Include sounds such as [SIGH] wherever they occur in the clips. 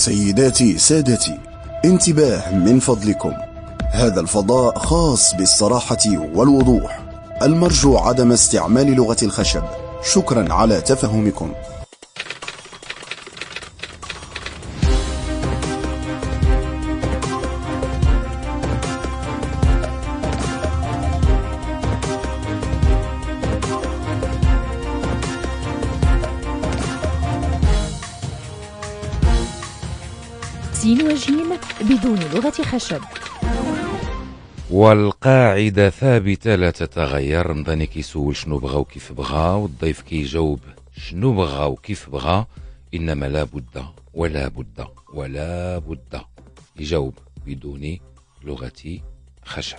سيداتي سادتي انتباه من فضلكم هذا الفضاء خاص بالصراحة والوضوح المرجو عدم استعمال لغة الخشب شكرا على تفهمكم الخشب والقاعدة ثابتة لا تتغير مباني كيسول شنو بغا وكيف بغا والضيف كيجاوب شنو بغا وكيف بغا إنما لا بد ولا بد ولا بد يجاوب بدون لغة خشب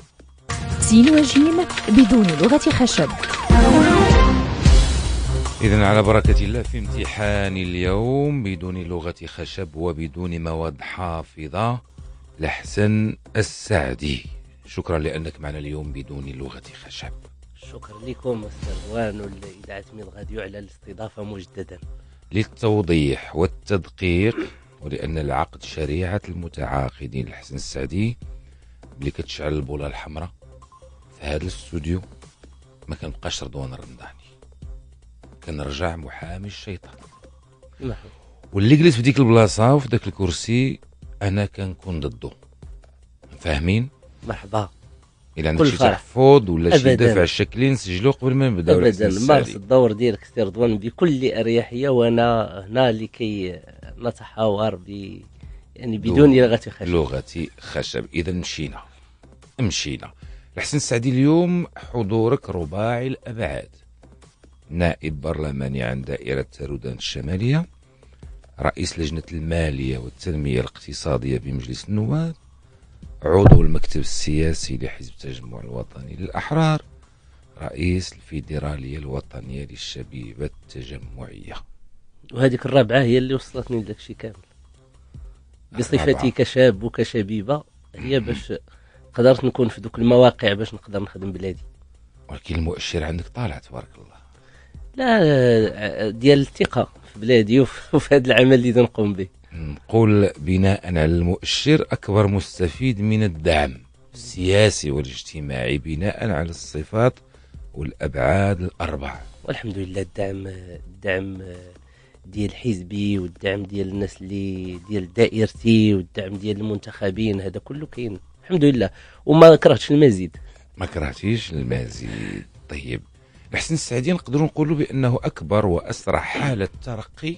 سين وجيم بدون لغة خشب إذا على بركة الله في امتحان اليوم بدون لغة خشب وبدون مواد حافظة لحسن السعدي شكرا لأنك معنا اليوم بدون لغة خشب شكرا لكم السروان والإذاعة من غد على الاستضافة مجددا للتوضيح والتدقيق ولأن العقد شريعة المتعاقدين لحسن السعدي اللي كتشعل البوله الحمراء في هذا الاستوديو ما كنبقاش رضوان الرمضاني كنرجع محامي الشيطان نعم. واللي جلس في ديك البلاصه وفي ذاك الكرسي انا كنكون ضده فاهمين مرحبا الى عندك شي تحفظ ولا شي دافع شكلي نسجلوه قبل ما نبداو ابدا مارس الدور ديالك سي رضوان بكل اريحيه وانا هنا لكي نتحاور ب يعني بدون لغه خشب لغه خشب اذا مشينا مشينا الحسن السعدي اليوم حضورك رباعي الابعاد نائب برلماني عن دائره رودان الشماليه رئيس لجنة المالية والتنمية الاقتصادية بمجلس النواب عضو المكتب السياسي لحزب التجمع الوطني للأحرار رئيس الفيدرالية الوطنية للشبيبة التجمعية وهذيك الرابعة هي اللي وصلتني لذاك الشيء كامل بصفتي كشاب وكشبيبة هي باش قدرت نكون في ذوك المواقع باش نقدر نخدم بلادي ولكن المؤشر عندك طالع تبارك الله لا ديال الثقة في بلادي [LAUGHS] وفي هذا العمل اللي نقوم به نقول بناء على المؤشر أكبر مستفيد من الدعم السياسي والاجتماعي بناء على الصفات والأبعاد الأربع والحمد لله الدعم الدعم ديال حزبي والدعم ديال الناس اللي ديال دائرتي والدعم ديال المنتخبين هذا كله كاين الحمد لله وما كرهتش المزيد ما كرهتيش المزيد طيب الحسن السعدي نقدروا نقولوا بانه اكبر واسرع حاله ترقي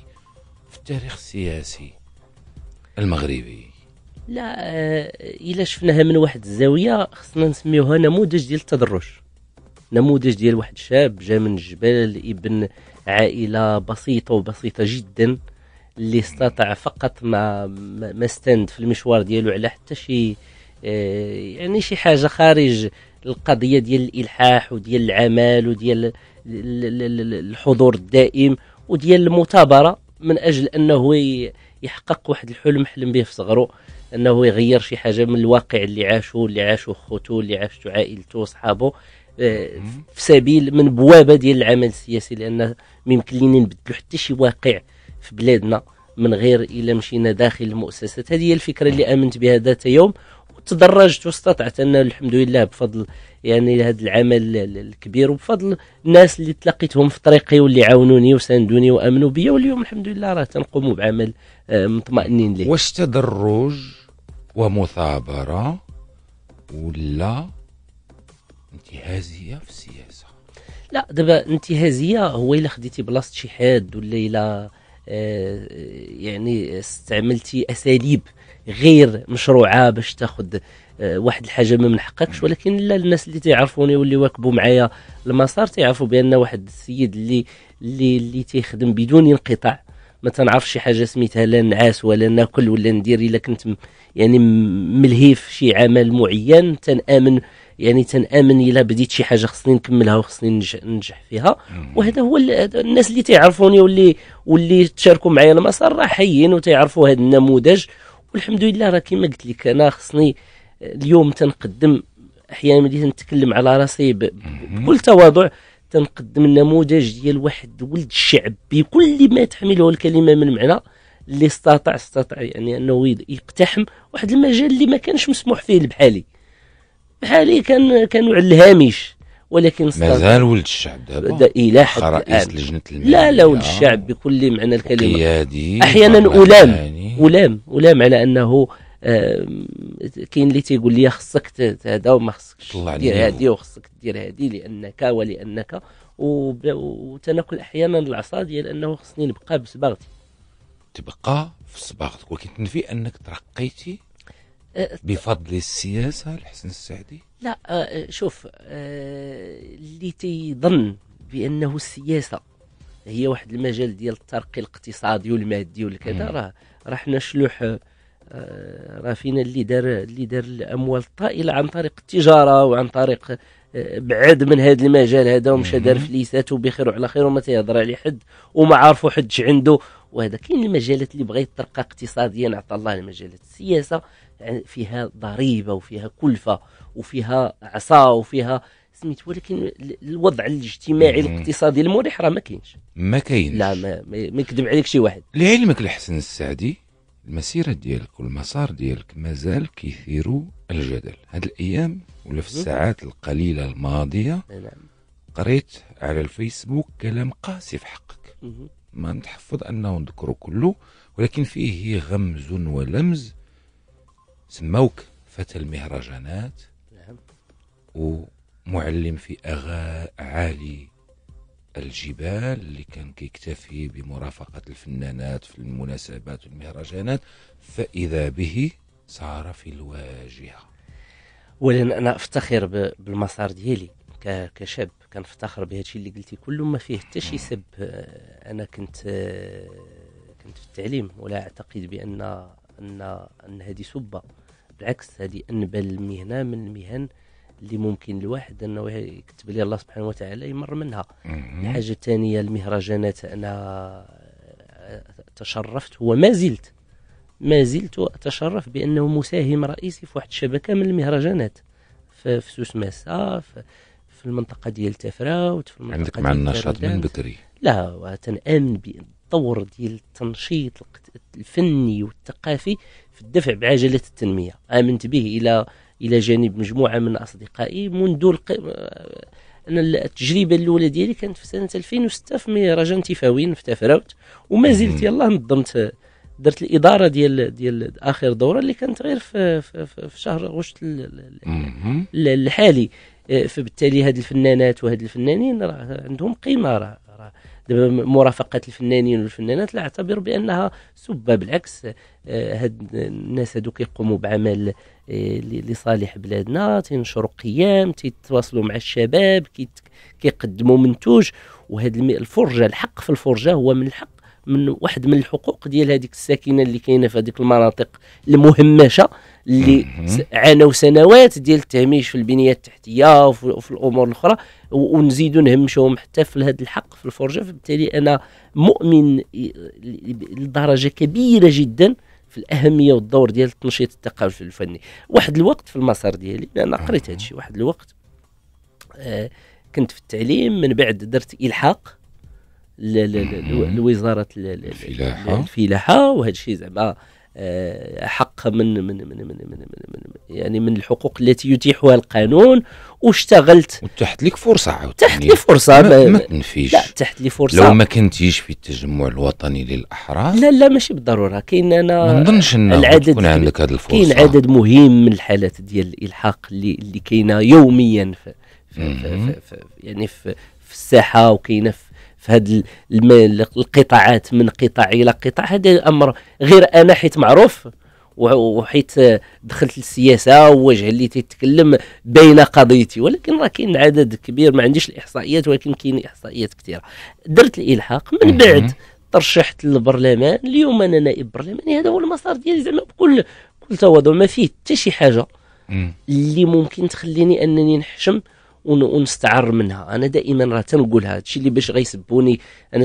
في التاريخ السياسي المغربي لا الا شفناها من واحد الزاويه خصنا نسميوها نموذج ديال التدرج نموذج ديال واحد شاب جا من الجبال ابن عائله بسيطه وبسيطه جدا اللي استطاع فقط ما ما استند في المشوار ديالو على حتى شي آه، يعني شي حاجه خارج القضيه ديال الالحاح وديال العمل وديال الحضور الدائم وديال المثابره من اجل انه يحقق واحد الحلم حلم به في صغره انه يغير شي حاجه من الواقع اللي عاشه اللي عاشه خوتو اللي عاشته عائلته وصحابه آه، في سبيل من بوابه ديال العمل السياسي لان ميمكن لينا نبدلو حتى شي واقع في بلادنا من غير الا مشينا داخل المؤسسات هذه هي الفكره اللي امنت بها ذات يوم تدرجت واستطعت ان الحمد لله بفضل يعني هذا العمل الكبير وبفضل الناس اللي تلاقيتهم في طريقي واللي عاونوني وساندوني وامنوا بيا واليوم الحمد لله راه تنقوم بعمل آه، مطمئنين ليه واش تدرج ومثابره ولا انتهازيه في السياسه لا دابا انتهازيه هو الا خديتي بلاصه شي حاد ولا الا آه، يعني استعملتي اساليب غير مشروعه باش تاخذ آه، واحد الحاجه ما من حقكش ولكن لا الناس اللي تيعرفوني واللي واكبوا معايا المسار تيعرفوا بان واحد السيد اللي اللي اللي تيخدم بدون انقطاع ما تنعرف شي حاجه سميتها لا نعاس ولا ناكل ولا ندير الا كنت يعني ملهي في شي عمل معين تنامن يعني تنامن الا بديت شي حاجه خصني نكملها وخصني ننجح فيها وهذا هو الناس اللي تيعرفوني واللي واللي تشاركوا معايا المسار راه حيين وتيعرفوا هذا النموذج والحمد لله راه كيما قلت لك انا خصني آه، اليوم تنقدم احيانا ملي تنتكلم على راسي بكل تواضع تنقدم النموذج ديال واحد ولد الشعب بكل ما تحمله الكلمه من معنى اللي استطاع استطاع يعني انه يقتحم واحد المجال اللي ما كانش مسموح فيه بحالي بحالي كان كانوا على الهامش ولكن مازال ولد الشعب دابا الى حد رئيس لجنه الماليه لا لا ولد الشعب بكل معنى الكلمه قيادي احيانا الام يعني. الام الام على انه كاين اللي تيقول لي خصك هذا وما خصكش دير هذه وخصك دير هذه لانك ولانك وتناكل احيانا العصا ديال انه خصني نبقى بصباغتي تبقى في صباغتك ولكن تنفي انك ترقيتي أه، بفضل السياسه لحسن السعدي لا آه، آه، شوف آه، اللي تيظن بانه السياسه هي واحد المجال ديال الترقي الاقتصادي والمادي والكذا راه راه حنا شلوح راه فينا اللي دار اللي دار الاموال الطائله عن طريق التجاره وعن طريق بعد من هذا المجال هذا ومشى دار فليسات وبخير وعلى خير وما تيهضر عليه حد وما عارفو حد عنده وهذا كاين المجالات اللي بغا يترقى اقتصاديا عطى الله المجالات السياسه يعني فيها ضريبه وفيها كلفه وفيها عصا وفيها سميت ولكن الوضع الاجتماعي الاقتصادي المريح راه ما كاينش ما كاينش لا ما, ما يكذب عليك شي واحد لعلمك الحسن السعدي المسيره ديالك والمسار ديالك مازال كيثير الجدل هاد الايام ولا في الساعات القليله الماضيه نعم قريت على الفيسبوك كلام قاسي في حقك ما نتحفظ انه نذكره كله ولكن فيه غمز ولمز سموك فتى المهرجانات ومعلم في أغاء عالي الجبال اللي كان كيكتفي بمرافقة الفنانات في المناسبات والمهرجانات فإذا به صار في الواجهة اولا انا افتخر بالمسار ديالي كشاب كنفتخر الشيء اللي قلتي كله ما فيه حتى شي سب آه، انا كنت آه، كنت في التعليم ولا اعتقد بان ان ان هذه سبه بالعكس هذه انبل المهنة من المهن اللي ممكن الواحد انه يكتب لي الله سبحانه وتعالى يمر منها الحاجه الثانيه المهرجانات انا تشرفت وما زلت ما زلت اتشرف بانه مساهم رئيسي في واحد الشبكه من المهرجانات في, سوس ماسا في, المنطقه ديال تفراوت في المنطقه عندك مع النشاط من بكري لا وتنامن بالدور ديال التنشيط الفني والثقافي في الدفع بعجله التنميه امنت به الى الى جانب مجموعه من اصدقائي منذ الق... انا التجربه الاولى ديالي كانت في سنه 2006 في مهرجان تيفاوين في تفراوت وما زلت يلاه نظمت درت الاداره ديال ديال اخر دوره اللي كانت غير في في, في شهر غشت الحالي آه، فبالتالي هاد الفنانات وهاد الفنانين راه عندهم قيمه راه دابا مرافقه الفنانين والفنانات لا اعتبر بانها سبه بالعكس آه، هاد الناس هادو كيقوموا بعمل آه، لصالح بلادنا تينشروا قيم تيتواصلوا مع الشباب كيقدموا منتوج وهاد الفرجه الحق في الفرجه هو من الحق من واحد من الحقوق ديال هذيك الساكنه اللي كاينه في هذيك المناطق المهمشه اللي عانوا سنوات ديال التهميش في البنيه التحتيه وفي الامور الاخرى ونزيدوا نهمشهم حتى في هذا الحق في الفرجه فبالتالي انا مؤمن لدرجه كبيره جدا في الاهميه والدور ديال التنشيط الثقافي الفني واحد الوقت في المسار ديالي انا قريت هذا الشيء واحد الوقت آه كنت في التعليم من بعد درت الحاق لوزاره الفلاحه الفلاحه وهذا الشيء زعما آه، حق من من من من, من, من, من يعني من الحقوق التي يتيحها القانون واشتغلت وتحت لك فرصه عاوتاني تحت لي فرصه ما, ما تنفيش لا تحت لي فرصه لو ما كنتيش في التجمع الوطني للاحرار لا لا ماشي بالضروره كاين انا ما نظنش انه العدد تكون عندك هذه الفرصه كاين عدد مهم من الحالات ديال الالحاق اللي اللي كاينه يوميا في في في في يعني في, في الساحه وكاينه في في هذه القطاعات من قطاع الى قطاع هذا امر غير انا حيت معروف وحيت دخلت للسياسه ووجه اللي تيتكلم بين قضيتي ولكن راه كاين عدد كبير ما عنديش الاحصائيات ولكن كاين احصائيات كثيره درت الالحاق من بعد ترشحت للبرلمان اليوم انا نائب برلماني هذا هو المسار ديالي زعما بكل بكل تواضع ما فيه حتى شي حاجه اللي ممكن تخليني انني نحشم ونستعر منها انا دائما راه تنقول هذا الشيء اللي باش غيسبوني انا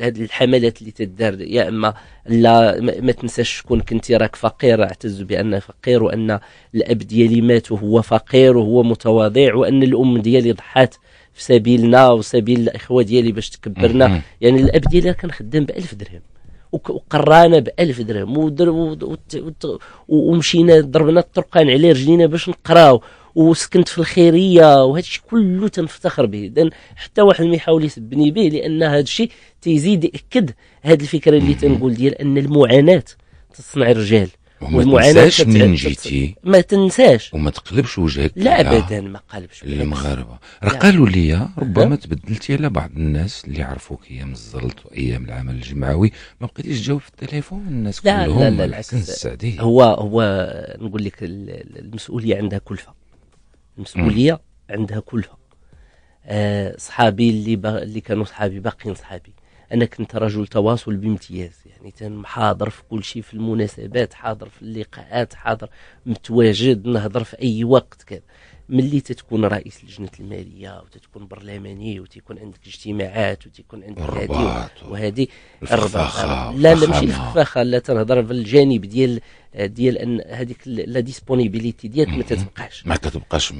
هذه الحملات اللي تدار يا اما لا ما تنساش شكون كنتي راك فقير اعتز بان فقير وان الاب ديالي مات وهو فقير وهو متواضع وان الام ديالي ضحات في سبيلنا وسبيل الاخوه ديالي باش تكبرنا يعني الاب ديالي كان خدام ب 1000 درهم وقرانا ب 1000 درهم ومشينا ضربنا الطرقان على رجلينا باش نقراو وسكنت في الخيريه وهذا الشيء كله تنفتخر به اذا حتى واحد ما يحاول يسبني به لان هذا الشيء تيزيد ياكد هذه الفكره اللي تنقول ديال ان المعاناه تصنع الرجال وما تنساش منين جيتي ما تنساش وما تقلبش وجهك لا ابدا ما قلبش للمغاربه راه قالوا لي ربما تبدلتي على بعض الناس اللي عرفوك ايام الزلط وايام العمل الجمعوي ما بقيتيش تجاوب في التليفون الناس لا كلهم لا لا العكس هو هو نقول لك المسؤوليه عندها كلفه المسؤوليه عندها كلها آه صحابي اللي بغ... اللي كانوا صحابي باقيين صحابي انا كنت رجل تواصل بامتياز يعني كان حاضر في كل شيء في المناسبات حاضر في اللقاءات حاضر متواجد نهضر في اي وقت كذا ملي تتكون رئيس لجنه الماليه وتتكون برلماني وتيكون عندك اجتماعات وتيكون عندك هذه وهذه الرباط لا لا ماشي الفخاخه لا تنهضر في الجانب ديال ديال ان هذيك لا ديسبونيبيليتي ديالك ما تتبقاش ما تتبقاش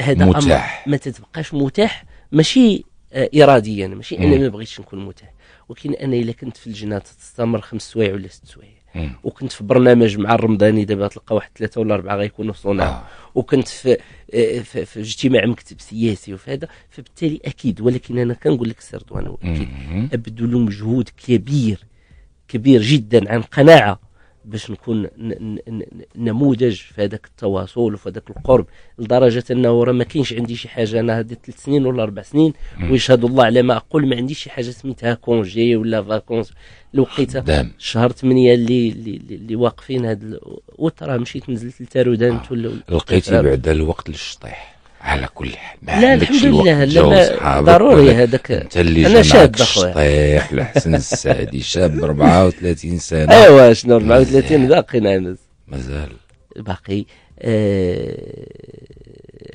هذا متاح ما تتبقاش متاح ماشي آه، اراديا ماشي انا ما بغيتش نكون متاح ولكن انا الا كنت في الجنه تستمر خمس سوايع ولا ست سوايع وكنت في برنامج مع الرمضاني دابا تلقى واحد ثلاثه ولا اربعه غيكونوا في صنع آه. وكنت في آه، في, في اجتماع مكتب سياسي وفي هذا فبالتالي اكيد ولكن انا كنقول لك سردوان اكيد ابذل مجهود كبير كبير جدا عن قناعه باش نكون نموذج في هذاك التواصل وفي هذاك القرب لدرجه انه راه ما كاينش عندي شي حاجه انا هذه ثلاث سنين ولا اربع سنين ويشهد الله على ما اقول ما عنديش شي حاجه سميتها كونجي ولا فاكونس لوقيتها شهر 8 اللي اللي واقفين هذا وترى مشيت نزلت لتارودانت ولا آه. لقيتي آه. بعد الوقت للشطيح على كل حال ما لا الحمد لله لا ضروري هذاك انا شاب اخويا لحسن السعدي شاب 34 [LAUGHS] سنه ايوا شنو 34 باقي نعمز مازال باقي آه،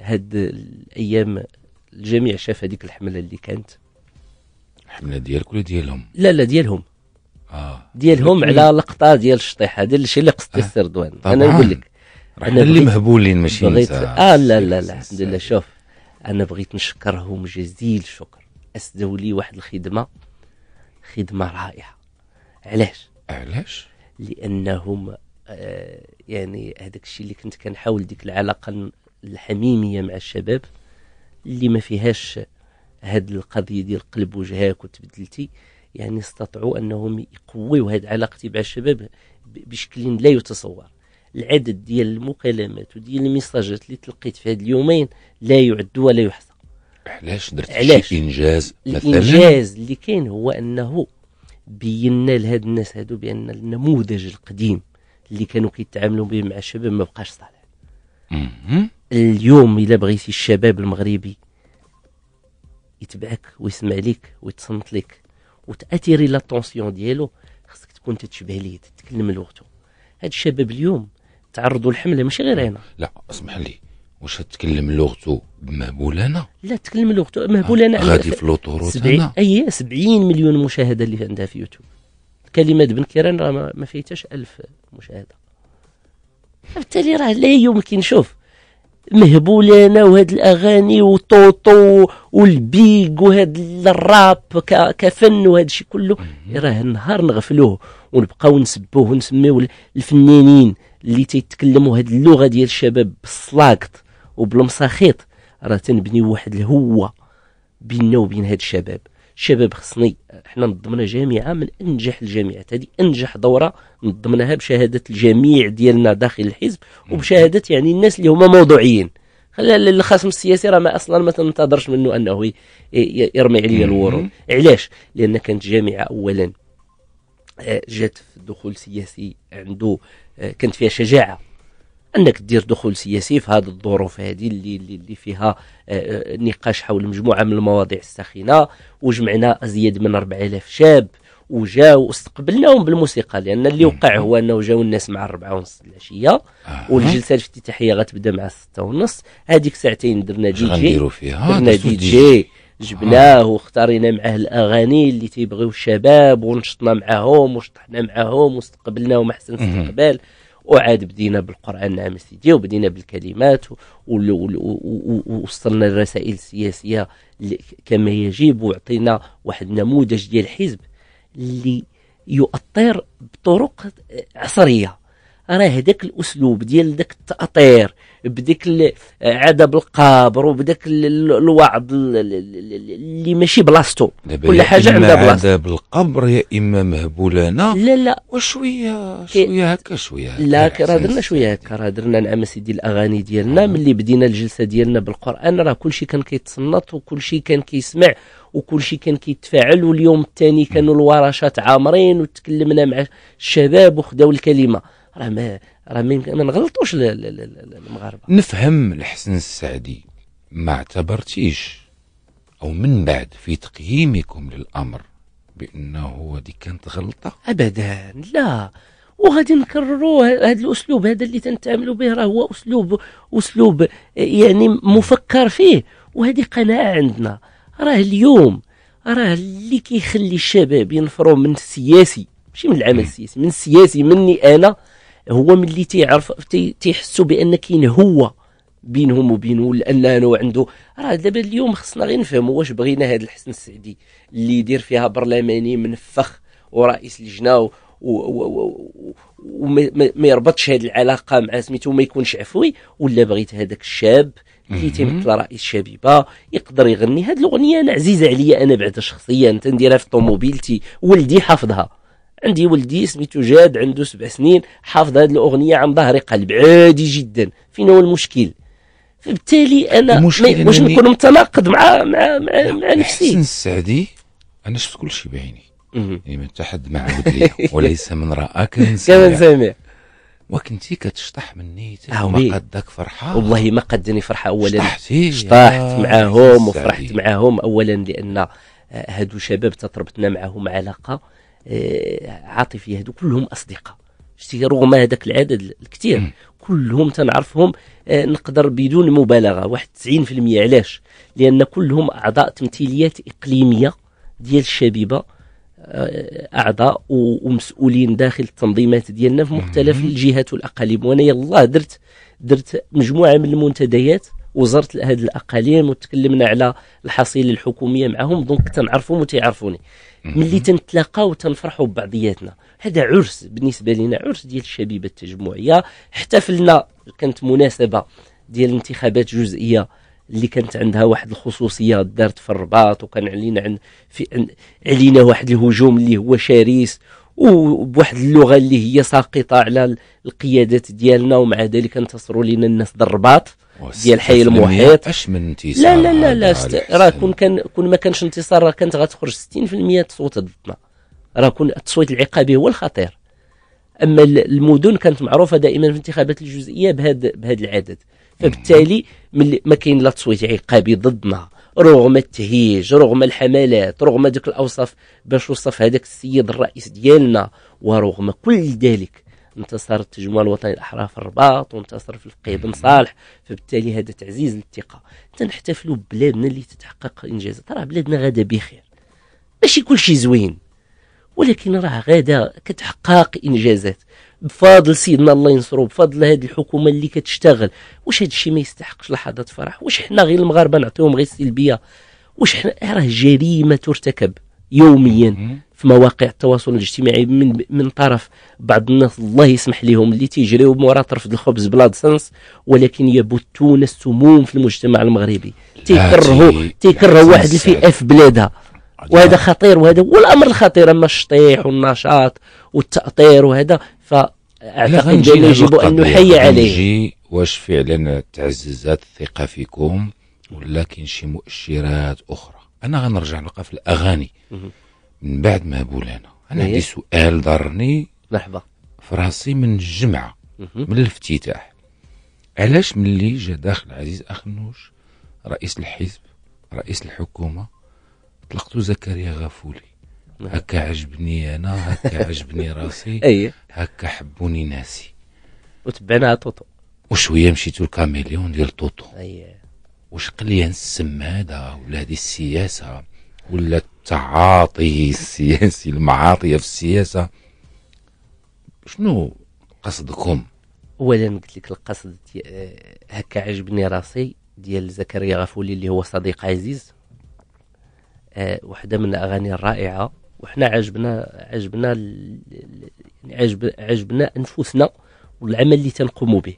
هاد الايام الجميع شاف هذيك الحمله اللي كانت الحمله ديالك ولا ديالهم؟ لا لا ديالهم اه ديالهم على لقطه ديال الشطيحه هذا الشيء اللي قصدي آه. السردوان انا نقول لك احنا اللي مهبولين ماشي بغيت اه لا لا لا الحمد لله شوف انا بغيت نشكرهم جزيل الشكر اسدوا لي واحد الخدمه خدمه رائعه علاش علاش لانهم آه، يعني هذاك الشيء اللي كنت كنحاول ديك العلاقه الحميميه مع الشباب اللي ما فيهاش هاد القضيه ديال قلب وجهك وتبدلتي يعني استطاعوا انهم يقويوا هاد علاقتي مع الشباب بشكل لا يتصور العدد ديال المكالمات وديال الميساجات اللي تلقيت في هاد اليومين لا يعد ولا يحصى علاش درت شي انجاز مثلا الانجاز اللي كاين هو انه بينا لهاد الناس هادو بان النموذج القديم اللي كانوا كيتعاملوا به مع الشباب ما بقاش صالح اليوم الا بغيتي الشباب المغربي يتبعك ويسمع لك ويتصنت لك وتاثيري لاتونسيون ديالو خصك تكون تتشبه ليه تتكلم لغته هاد الشباب اليوم تعرضوا للحمله ماشي غير هنا لا اسمح لي واش تكلم لغته مهبولانه لا تكلم لغته مهبولانه آه، غادي في لوطوروت سبعي... اي 70 مليون مشاهده اللي عندها في يوتيوب كلمه بن كيران راه ما, فيهاش 1000 مشاهده بالتالي راه لا يمكن شوف مهبولانه وهاد الاغاني وطوطو والبيك وهاد الراب كفن وهاد الشيء كله راه النهار نغفلوه ونبقاو نسبوه ونسميو الفنانين اللي تيتكلموا هاد اللغه ديال الشباب بالسلاكت وبالمساخيط راه تنبني واحد الهوه بيننا وبين هاد الشباب الشباب خصني حنا نظمنا جامعه من انجح الجامعات هذه انجح دوره نظمناها بشهاده الجميع ديالنا داخل الحزب وبشهاده يعني الناس اللي هما موضوعيين خلى الخصم السياسي راه ما اصلا ما تنتظرش منه انه يرمي عليا الورود علاش لان كانت جامعه اولا آه، جات في دخول سياسي عنده آه، كانت فيها شجاعه انك تدير دخول سياسي في هذه الظروف هذه اللي اللي فيها آه، آه، نقاش حول مجموعه من المواضيع الساخنه وجمعنا ازيد من 4000 شاب وجاو واستقبلناهم بالموسيقى لان اللي وقع هو انه جاو الناس مع الربعة ونص العشيه والجلسه الافتتاحيه غتبدا مع الستة ونص هذيك ساعتين درنا دي جي درنا دي جي جبناه واختارينا معاه الاغاني اللي تيبغيو الشباب ونشطنا معاهم وشطحنا معاهم واستقبلناهم احسن استقبال وعاد بدينا بالقران نعم سيدي وبدينا بالكلمات ووصلنا الرسائل السياسيه كما يجب وعطينا واحد النموذج ديال الحزب اللي يؤطر بطرق عصريه راه داك الاسلوب ديال داك التاطير بديك عذاب القبر وبداك الوعظ اللي ماشي بلاصتو كل حاجه عندها بلاصتو عذاب القبر يا اما مهبولانا لا لا وشويه شويه هكا شويه لا راه درنا شويه هكا راه درنا نعم سيدي الاغاني ديالنا آه. ملي بدينا الجلسه ديالنا بالقران راه كلشي كان كيتصنط وكلشي كان كيسمع وكلشي كان كيتفاعل واليوم الثاني كانوا الورشات عامرين وتكلمنا مع الشباب وخداو الكلمه راه ما راه ما نغلطوش المغاربه نفهم الحسن السعدي ما اعتبرتيش او من بعد في تقييمكم للامر بانه هذه كانت غلطه ابدا لا وغادي نكرروا هذا الاسلوب هذا اللي تنتعاملوا به راه هو اسلوب اسلوب يعني مفكر فيه وهذه قناعه عندنا راه اليوم راه اللي كيخلي الشباب ينفروا من السياسي ماشي من العمل السياسي من السياسي مني انا هو ملي تيعرف تيحسوا بان كاين هو بينهم وبينه لان انا عنده راه دابا اليوم خصنا غير نفهموا واش بغينا هذا الحسن السعدي اللي يدير فيها برلماني منفخ ورئيس لجنه وما يربطش هذه العلاقه مع سميتو ما يكونش عفوي ولا بغيت هذاك الشاب اللي تيمثل رئيس شبيبه يقدر يغني هذه الاغنيه انا عزيزه عليا انا بعدا شخصيا تنديرها في طوموبيلتي ولدي حافظها عندي ولدي سميتو جاد عنده سبع سنين حافظ هذه الأغنية عن ظهر قلب عادي جدا فين هو المشكل فبالتالي أنا واش نكون متناقض مع مع مع, مع نفسي حسن السعدي أنا شفت كل شيء بعيني يعني من تحد ما عود لي وليس من رأك كمن سامع وكنتي كتشطح مني آه، ما قدك فرحه والله ما قدني فرحه اولا شطحتي شطحت معاهم وفرحت معاهم اولا لان هادو شباب تطربتنا معاهم علاقه آه، عاطفيه هذو كلهم اصدقاء شتي رغم هذاك العدد الكثير كلهم تنعرفهم آه، نقدر بدون مبالغه واحد 90% علاش لان كلهم اعضاء تمثيليات اقليميه ديال الشبيبه آه، اعضاء ومسؤولين داخل التنظيمات ديالنا في مختلف الجهات والاقاليم وانا يالله درت درت مجموعه من المنتديات وزرت هذه الاقاليم وتكلمنا على الحصيله الحكوميه معهم دونك تنعرفهم وتيعرفوني ملي تنتلاقاو تنفرحوا ببعضياتنا هذا عرس بالنسبه لنا عرس ديال الشبيبه التجمعيه احتفلنا كانت مناسبه ديال انتخابات جزئيه اللي كانت عندها واحد الخصوصيه دارت في الرباط وكان علينا عن في عن علينا واحد الهجوم اللي هو شرس وبواحد اللغه اللي هي ساقطه على القيادات ديالنا ومع ذلك انتصروا لنا الناس ديال الرباط ديال حي المحيط اش من انتصار لا لا لا لا راه كون كان كون ما كانش انتصار راه كانت غتخرج 60% تصوت ضدنا راه كون التصويت العقابي هو الخطير اما المدن كانت معروفه دائما في الانتخابات الجزئيه بهذا بهذا العدد فبالتالي ملي ما كاين لا تصويت عقابي ضدنا رغم التهيج رغم الحملات رغم ذوك الاوصاف باش وصف هذاك السيد الرئيس ديالنا ورغم كل ذلك انتصر التجمع الوطني الاحرار في الرباط وانتصر في الفقيه بن صالح فبالتالي هذا تعزيز للثقه تنحتفلوا ببلادنا اللي تتحقق انجازات راه بلادنا غدا بخير ماشي كل شيء زوين ولكن راه غدا كتحقق انجازات بفضل سيدنا الله ينصرو بفضل هذه الحكومه اللي كتشتغل واش هذا الشيء ما يستحقش لحظات فرح واش حنا غير المغاربه نعطيهم غير السلبيه واش حنا راه جريمه ترتكب يوميا في مواقع التواصل الاجتماعي من من طرف بعض الناس الله يسمح لهم اللي تيجريو مورا طرف الخبز بلاد سنس ولكن يبثون السموم في المجتمع المغربي تيكرهوا تيكرهوا واحد في في بلادها وهذا خطير وهذا هو الامر الخطير اما الشطيح والنشاط والتاطير وهذا فاعتقد انه يجب ان نحيي عليه واش فعلا تعززت الثقه فيكم ولا كاين شي مؤشرات اخرى انا غنرجع في الاغاني من بعد ما بولانا انا عندي إيه. سؤال ضرني لحظه في راسي من الجمعه من الافتتاح علاش ملي جا داخل عزيز اخنوش رئيس الحزب رئيس الحكومه طلقتو زكريا غفولي نعم. هكا عجبني انا هكا عجبني راسي [LAUGHS] إيه. هكا حبوني ناسي وتبعناها توتو وشويه مشيتو الكاميليون ديال توتو أيه. واش السم هذا ولا هذه السياسه ولا التعاطي السياسي المعاطيه في السياسه شنو قصدكم اولا قلت لك القصد آه، هكا عجبني راسي ديال زكريا غفولي اللي هو صديق عزيز آه، وحده من الاغاني الرائعه وحنا عجبنا عجبنا يعني عجب عجبنا انفسنا والعمل اللي تنقوموا به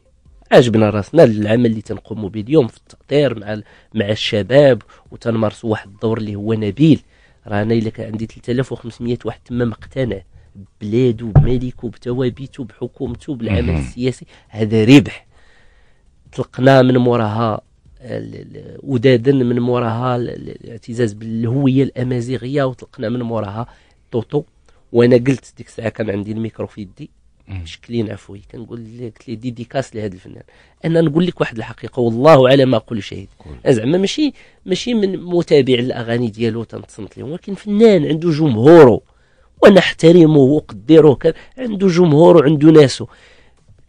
عجبنا راسنا العمل اللي تنقوم به اليوم في التأطير مع مع الشباب وتنمارسوا واحد الدور اللي هو نبيل رانا الا كان عندي 3500 واحد تما مقتنع ببلادو بملكو بتوابيتو بحكومته بالعمل السياسي هذا ربح طلقنا من موراها ودادا من موراها الاعتزاز بالهويه الامازيغيه وطلقنا من موراها طوطو وانا قلت ديك الساعه كان عندي الميكرو في يدي شكلين عفوي كنقول لك لي ديديكاس لهذا الفنان انا نقول لك واحد الحقيقه والله على ما اقول شهيد زعما ماشي ماشي من متابع الاغاني ديالو تنتصنت لهم ولكن فنان عنده جمهوره ونحترمه وقدره عنده جمهوره وعنده ناسه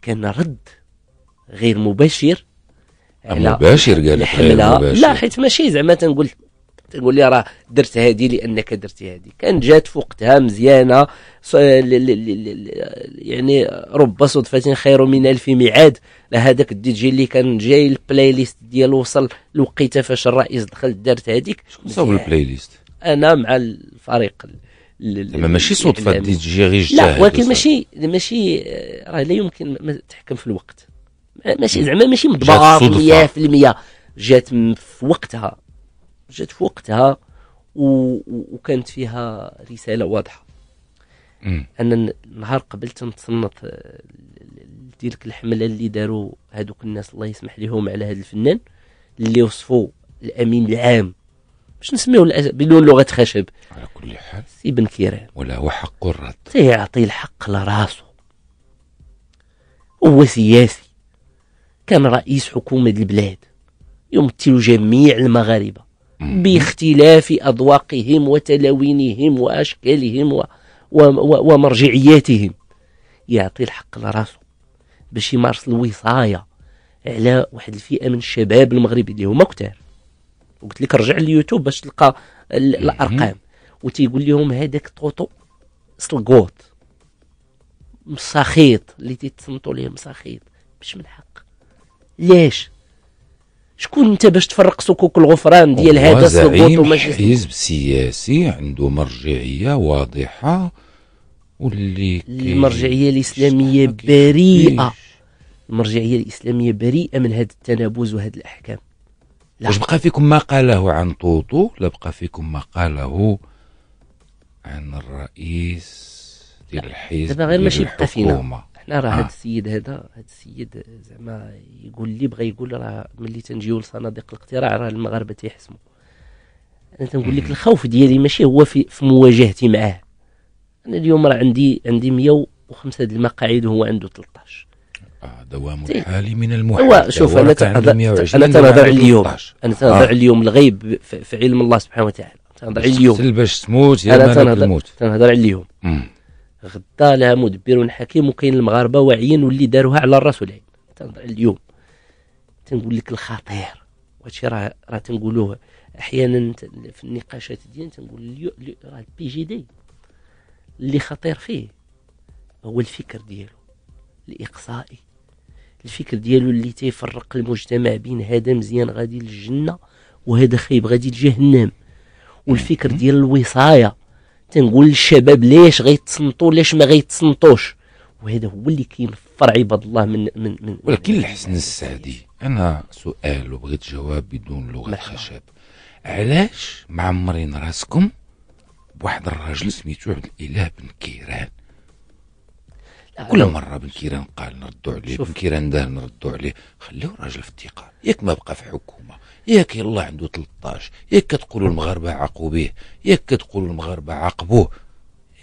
كان رد غير مباشر مباشر قال لا حيت ماشي زعما تنقول كنقول لي راه درت هذه لانك درت هذه كان جات في وقتها مزيانه يعني رب صدفه خير من الف ميعاد لهذاك الدي جي اللي كان جاي البلاي ليست ديال وصل لوقيته فاش الرئيس دخل دارت هذيك شكون صاوب البلاي ليست انا مع الفريق ما ماشي صدفه دي جي غير لا ولكن ماشي ماشي آه، راه لا يمكن ما تحكم في الوقت ماشي زعما ماشي مضبوط 100% جات في وقتها جات في وقتها و... وكانت فيها رسالة واضحة مم. أنا نهار قبل تنتصنت آه، ديك الحملة اللي داروا هذوك الناس الله يسمح لهم على هذا الفنان اللي وصفوا الأمين العام باش نسميو بدون لغة خشب على كل حال سي بن كيران ولا حق الرد تيعطي الحق لراسو هو سياسي كان رئيس حكومة البلاد يمثل جميع المغاربة باختلاف أذواقهم وتلوينهم وأشكالهم و... و... و... ومرجعياتهم يعطي الحق لراسو باش يمارس الوصاية على واحد الفئة من الشباب المغربي اللي هما كتار وقلت لك رجع لليوتيوب باش تلقى ال... الأرقام وتيقول لهم هذاك طوطو سلقوط مساخيط اللي تيتصنتوا ليه مساخيط مش من حق ليش شكون انت باش تفرق صكوك الغفران ديال هذا السقوط وماشي حزب سياسي عنده مرجعيه واضحه واللي المرجعيه الاسلاميه بريئه المرجعيه الاسلاميه بريئه من هذا التنابز وهذه الاحكام واش بقى فيكم ما قاله عن طوطو لا بقى فيكم ما قاله عن الرئيس ديال الحزب دابا غير ماشي بقى فينا حنا راه هذا آه. السيد هذا هذا السيد زعما يقول اللي بغى يقول راه ملي تنجيو لصناديق الاقتراع راه المغاربه تيحسموا انا تنقول لك الخوف ديالي ماشي هو في, في مواجهتي معاه انا اليوم راه عندي عندي 105 د المقاعد وهو عنده 13 آه دوام الحالي من المحال هو شوف انا انا تنهضر على اليوم انا تنهضر على آه. اليوم الغيب في, علم الله سبحانه وتعالى تنهضر على اليوم باش تموت يا انا تنهضر على اليوم مم. غدا لها مدبر حكيم وكاين المغاربه واعيين واللي داروها على الراس والعين تنظر اليوم تنقول لك الخطير وهادشي راه راه تنقولوه احيانا في النقاشات ديالنا تنقول راه البي جي دي اللي خطير فيه هو الفكر ديالو الاقصائي الفكر ديالو اللي تيفرق المجتمع بين هذا مزيان غادي للجنه وهذا خايب غادي لجهنم والفكر ديال الوصايه تنقول للشباب ليش غيتصنتوا ليش ما غيتصنتوش وهذا هو اللي كينفر عباد الله من من, من ولكن الحسن السعدي انا سؤال وبغيت جواب بدون لغه خشب علاش معمرين راسكم بواحد الراجل سميتو عبد الاله بن كيران كل مره بن كيران قال نردوا عليه بن كيران دار نردوا عليه خليه راجل في الثقه ياك ما بقى في حكومه ياك الله عنده 13 ياك كتقولوا المغاربه عاقوا به ياك كتقولوا المغاربه عاقبوه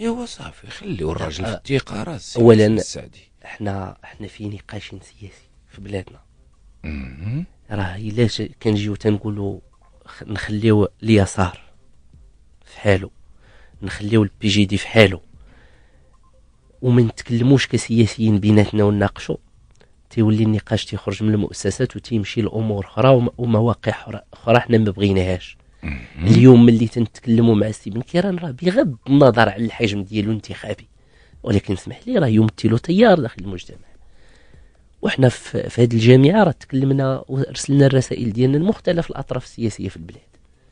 ايوا صافي خليو الراجل في أه، الثقه راه اولا السعدي حنا حنا في نقاش سياسي في بلادنا راه الا كنجيو تنقولوا نخليو اليسار في حاله نخليو البي جي دي في حاله وما نتكلموش كسياسيين بيناتنا ونناقشوا تيولي النقاش تيخرج من المؤسسات وتيمشي لامور اخرى ومواقع اخرى حنا ما بغيناهاش اليوم ملي تنتكلموا مع السي بن كيران راه بغض النظر على الحجم ديالو الانتخابي ولكن اسمح لي راه يمثل تيار داخل المجتمع وحنا في, هذه الجامعه راه تكلمنا ورسلنا الرسائل ديالنا لمختلف الاطراف السياسيه في البلاد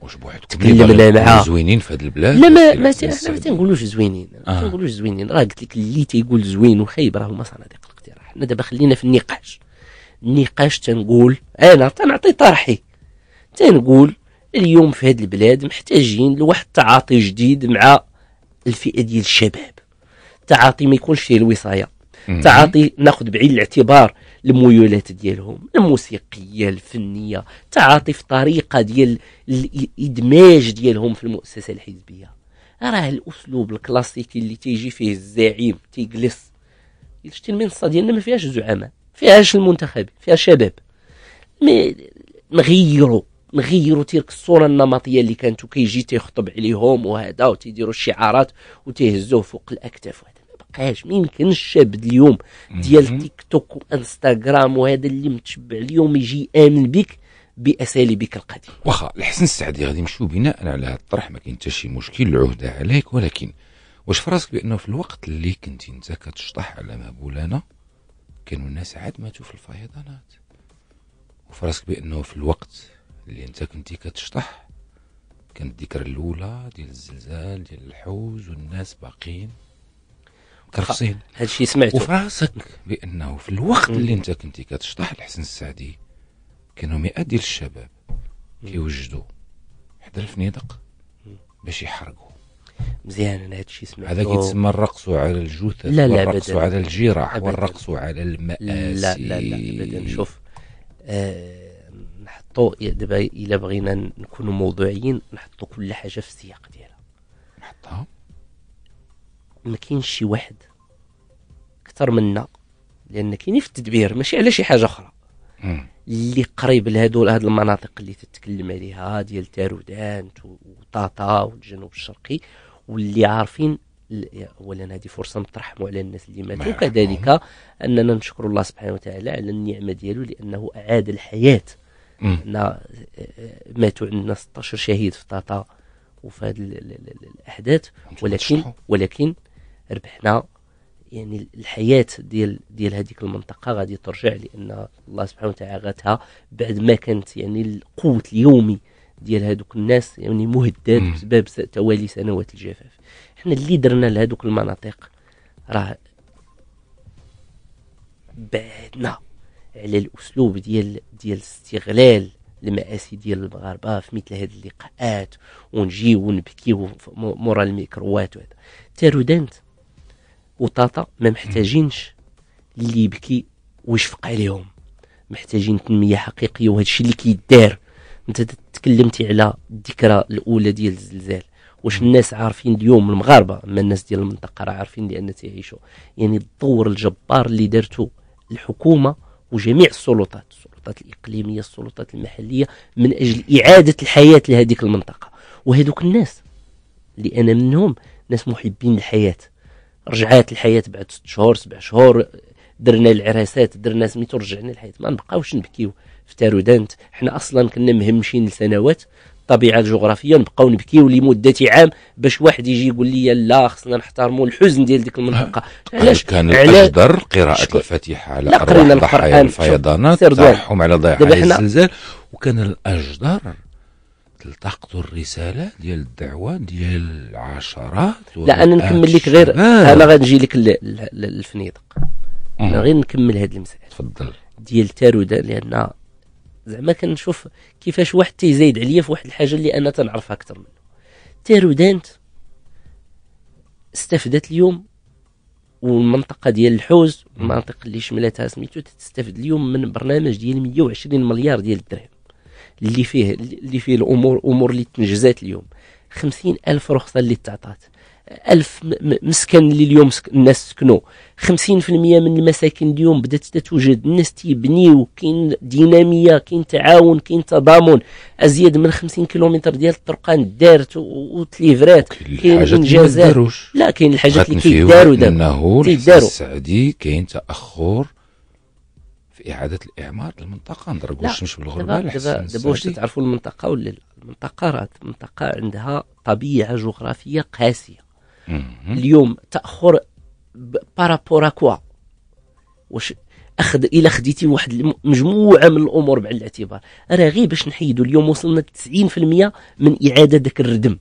واش بوحدكم تكلمنا مع زوينين في هذه البلاد لا ما ما حنا ما تنقولوش زوينين ما آه. تنقولوش زوينين راه قلت لك اللي تيقول زوين وخايب راه هما صناديق حنا دابا خلينا في النقاش النقاش تنقول انا تنعطي طرحي تنقول اليوم في هاد البلاد محتاجين لواحد التعاطي جديد مع الفئه ديال الشباب تعاطي ما يكونش فيه الوصايه تعاطي ناخذ بعين الاعتبار الميولات ديالهم الموسيقيه الفنيه تعاطي في طريقه ديال الادماج ديالهم في المؤسسه الحزبيه راه الاسلوب الكلاسيكي اللي تيجي فيه الزعيم تيجلس شتي المنصه ديالنا ما فيهاش زعماء فيهاش المنتخب فيها شباب نغيروا نغيروا تلك الصوره النمطيه اللي كانت كيجي تيخطب عليهم وهذا وتيديروا الشعارات وتيهزوه فوق الاكتاف وهذا ما بقاش ما يمكنش الشاب اليوم ديال تيك توك وانستغرام وهذا اللي متشبع اليوم يجي امن بك باساليبك القديمه واخا الحسن السعدي غادي نمشيو بناء على هذا الطرح ما كاين حتى شي مشكل العهده عليك ولكن واش فراسك بانه في الوقت اللي كنتي انت كتشطح على مهبولانه كانوا الناس عاد ماتوا في الفيضانات وفراسك بانه في الوقت اللي انت كنتي كتشطح كانت الذكرى الاولى ديال الزلزال ديال الحوز والناس باقيين كرفصين هادشي سمعته وفراسك بانه في الوقت اللي انت كنتي كتشطح الحسن السعدي كانوا مئات ديال الشباب كيوجدوا حدا الفنيدق باش يحرقوا مزيان انا هادشي سمعتو هذا كيتسمى الرقص على الجثث لا لا والرقص على الجراح والرقص على المآسي لا لا لا ابدا شوف آه نحطوا دابا الا بغينا نكونوا موضوعيين نحطوا كل حاجه في السياق ديالها نحطها ما كاينش شي واحد اكثر منا لان كاين في التدبير ماشي على شي حاجه اخرى اللي قريب لهذول هاد المناطق اللي تتكلم عليها ديال تارودانت وطاطا والجنوب الشرقي واللي عارفين اولا هذه فرصه نترحموا على الناس اللي ماتوا وكذلك اننا نشكر الله سبحانه وتعالى على النعمه ديالو لانه اعاد الحياه ان آه، ماتوا عندنا 16 شهيد في طاطا وفي هذه الاحداث ولكن ولكن ربحنا يعني الحياه ديال ديال هذيك المنطقه غادي ترجع لان الله سبحانه وتعالى غاتها بعد ما كانت يعني القوت اليومي ديال هذوك الناس يعني مهدد بسبب توالي سنوات الجفاف حنا اللي درنا لهذوك المناطق راه بعدنا على الاسلوب ديال ديال استغلال المآسي ديال المغاربه في مثل هذه اللقاءات ونجي ونبكي مورا الميكروات وهذا تارودانت وطاطا ما محتاجينش اللي يبكي ويشفق عليهم محتاجين تنميه حقيقيه وهذا الشيء اللي كيدار انت تكلمتي على الذكرى الاولى ديال الزلزال واش الناس عارفين اليوم المغاربه اما الناس ديال المنطقه راه عارفين لان تيعيشوا يعني الدور الجبار اللي دارته الحكومه وجميع السلطات السلطات الاقليميه السلطات المحليه من اجل اعاده الحياه لهذيك المنطقه وهذوك الناس اللي انا منهم ناس محبين الحياه رجعات الحياه بعد ست شهور سبع شهور درنا العراسات درنا سميتو رجعنا الحياه ما نبقاوش نبكيو في تارودانت حنا اصلا كنا مهمشين لسنوات الطبيعه الجغرافيه نبقاو نبكيو لمده عام باش واحد يجي يقول لي لا خصنا نحترموا الحزن ديال ديك المنطقه علاش كان الاجدر قراءه شكو. الفاتحه على ارواح ضحايا الفيضانات تاعهم على ضياع الزلزال وكان الاجدر تلتقط الرساله ديال الدعوه ديال العشرات لا انا نكمل لك غير انا غنجي لك للفنيدق أمم. انا غير نكمل هذه المساله تفضل ديال تارودان لان زعما كنشوف كيفاش واحد تيزايد عليا في واحد الحاجه اللي انا تنعرفها اكثر منه تيرودانت استفدت اليوم والمنطقه ديال الحوز المناطق اللي شملتها سميتو تستفد اليوم من برنامج ديال 120 مليار ديال الدرهم اللي فيه اللي فيه الامور امور اللي تنجزات اليوم 50 الف رخصه اللي تعطات ألف مسكن اللي اليوم الناس سكنوا 50% من المساكن اليوم بدات تتوجد الناس تيبنيو كاين ديناميه كاين تعاون كاين تضامن ازيد من 50 كيلومتر ديال الطرقان دارت وتليفرات كاين انجازات لا كاين الحاجات اللي كيداروا دابا انه السعدي كاين تاخر في اعاده الاعمار للمنطقه نضربوا الشمس بالغربال دابا دابا واش تعرفوا المنطقه ولا لا المنطقه راه المنطقه عندها طبيعه جغرافيه قاسيه اليوم تاخر بارابور اكوا واش اخذ الا خديتي واحد مجموعه من الامور بعين الاعتبار راه غير باش نحيدوا اليوم وصلنا 90% من اعاده داك الردم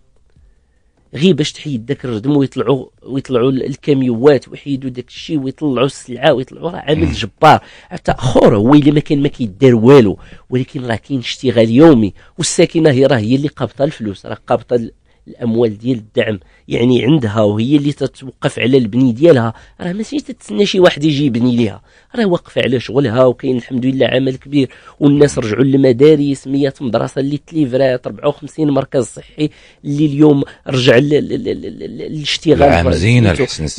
غير باش تحيد داك الردم ويطلعوا ويطلعوا الكاميوات ويحيدوا ذاك الشيء ويطلعوا السلعه ويطلعوا راه عامل جبار حتى خور هو اللي ما كان ما كيدار والو ولكن راه كاين اشتغال يومي والساكنه هي راه هي اللي قابطه الفلوس راه قابطه الاموال ديال الدعم يعني عندها وهي اللي تتوقف على البني ديالها راه ماشي تتسنى شي واحد يجي يبني ليها راه واقفه على شغلها وكاين الحمد لله عمل كبير والناس رجعوا للمدارس 100 مدرسه اللي تليفرات 54 مركز صحي اللي اليوم رجع للاشتغال العام زين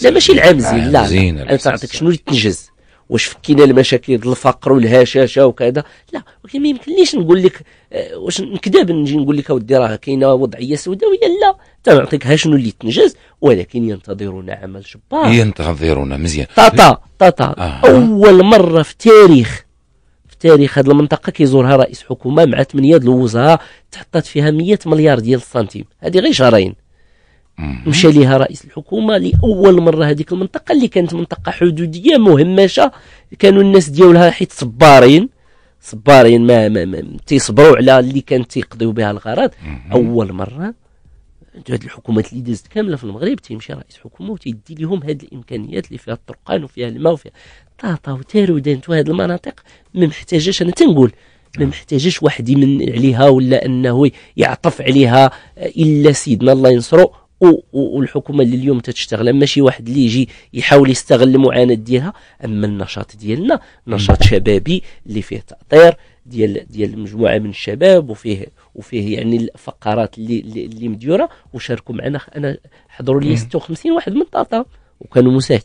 لا ماشي العام زين لا انا تعطيك شنو اللي تنجز واش فكينا المشاكل الفقر والهشاشه وكذا لا ولكن ما يمكنليش نقول لك آه، واش نكذب نجي نقول لك اودي راه كاينه وضعيه سوداويه لا تنعطيك ها شنو اللي تنجز ولكن ينتظرون عمل جبار ينتظرون مزيان طاطا طاطا آه. اول مره في تاريخ في تاريخ هذه المنطقه كيزورها رئيس حكومه مع ثمانيه د الوزراء تحطت فيها 100 مليار ديال السنتيم هذه غير شهرين مشى ليها رئيس الحكومه لاول مره هذيك المنطقه اللي كانت منطقه حدوديه مهمشه كانوا الناس ديالها حيت صبارين صبارين ما, ما, ما تيصبروا على اللي كانت تيقضيو بها الغرض اول مره هاد الحكومات اللي دازت كامله في المغرب تيمشي رئيس حكومه وتيدي لهم هاد الامكانيات اللي فيها الطرقان وفيها الماء وفيها طاطا وتارو دانتو هاد المناطق ما محتاجاش انا تنقول ما نعم. محتاجاش واحد يمن عليها ولا انه يعطف عليها الا سيدنا الله ينصرو والحكومه اللي اليوم تتشتغل ماشي واحد اللي يجي يحاول يستغل المعاناه ديالها اما النشاط ديالنا نشاط شبابي اللي فيه تاطير ديال ديال مجموعه من الشباب وفيه وفيه يعني الفقرات اللي اللي مديوره وشاركوا معنا انا حضروا لي 56 واحد من طاطا وكانوا مساهمين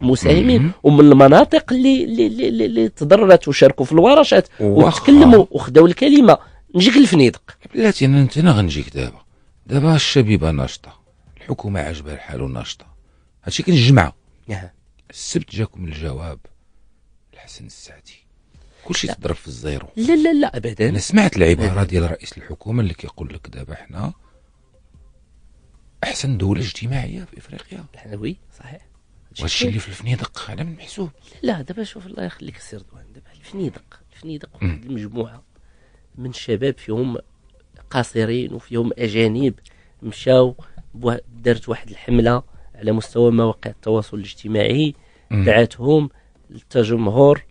مساهمين ومن المناطق اللي اللي اللي, اللي تضررت وشاركوا في الورشات وتكلموا وخذوا الكلمه نجيك الفنيدق بلاتي انا غنجيك دابا دابا الشبيبه ناشطه الحكومه عجبها الحال وناشطه هادشي كان الجمعه السبت جاكم الجواب الحسن السعدي كلشي تضرب في الزيرو لا لا لا ابدا انا سمعت العباره ديال رئيس الحكومه اللي كيقول لك دابا حنا احسن دوله اجتماعيه في افريقيا وي صحيح وهادشي اللي في الفنيدق انا من محسوب لا دابا شوف الله يخليك السي رضوان دابا الفنيدق الفنيدق واحد المجموعه من الشباب فيهم قاصرين وفيهم اجانب مشاو دارت واحد الحمله على مستوى مواقع التواصل الاجتماعي دعاتهم للتجمهور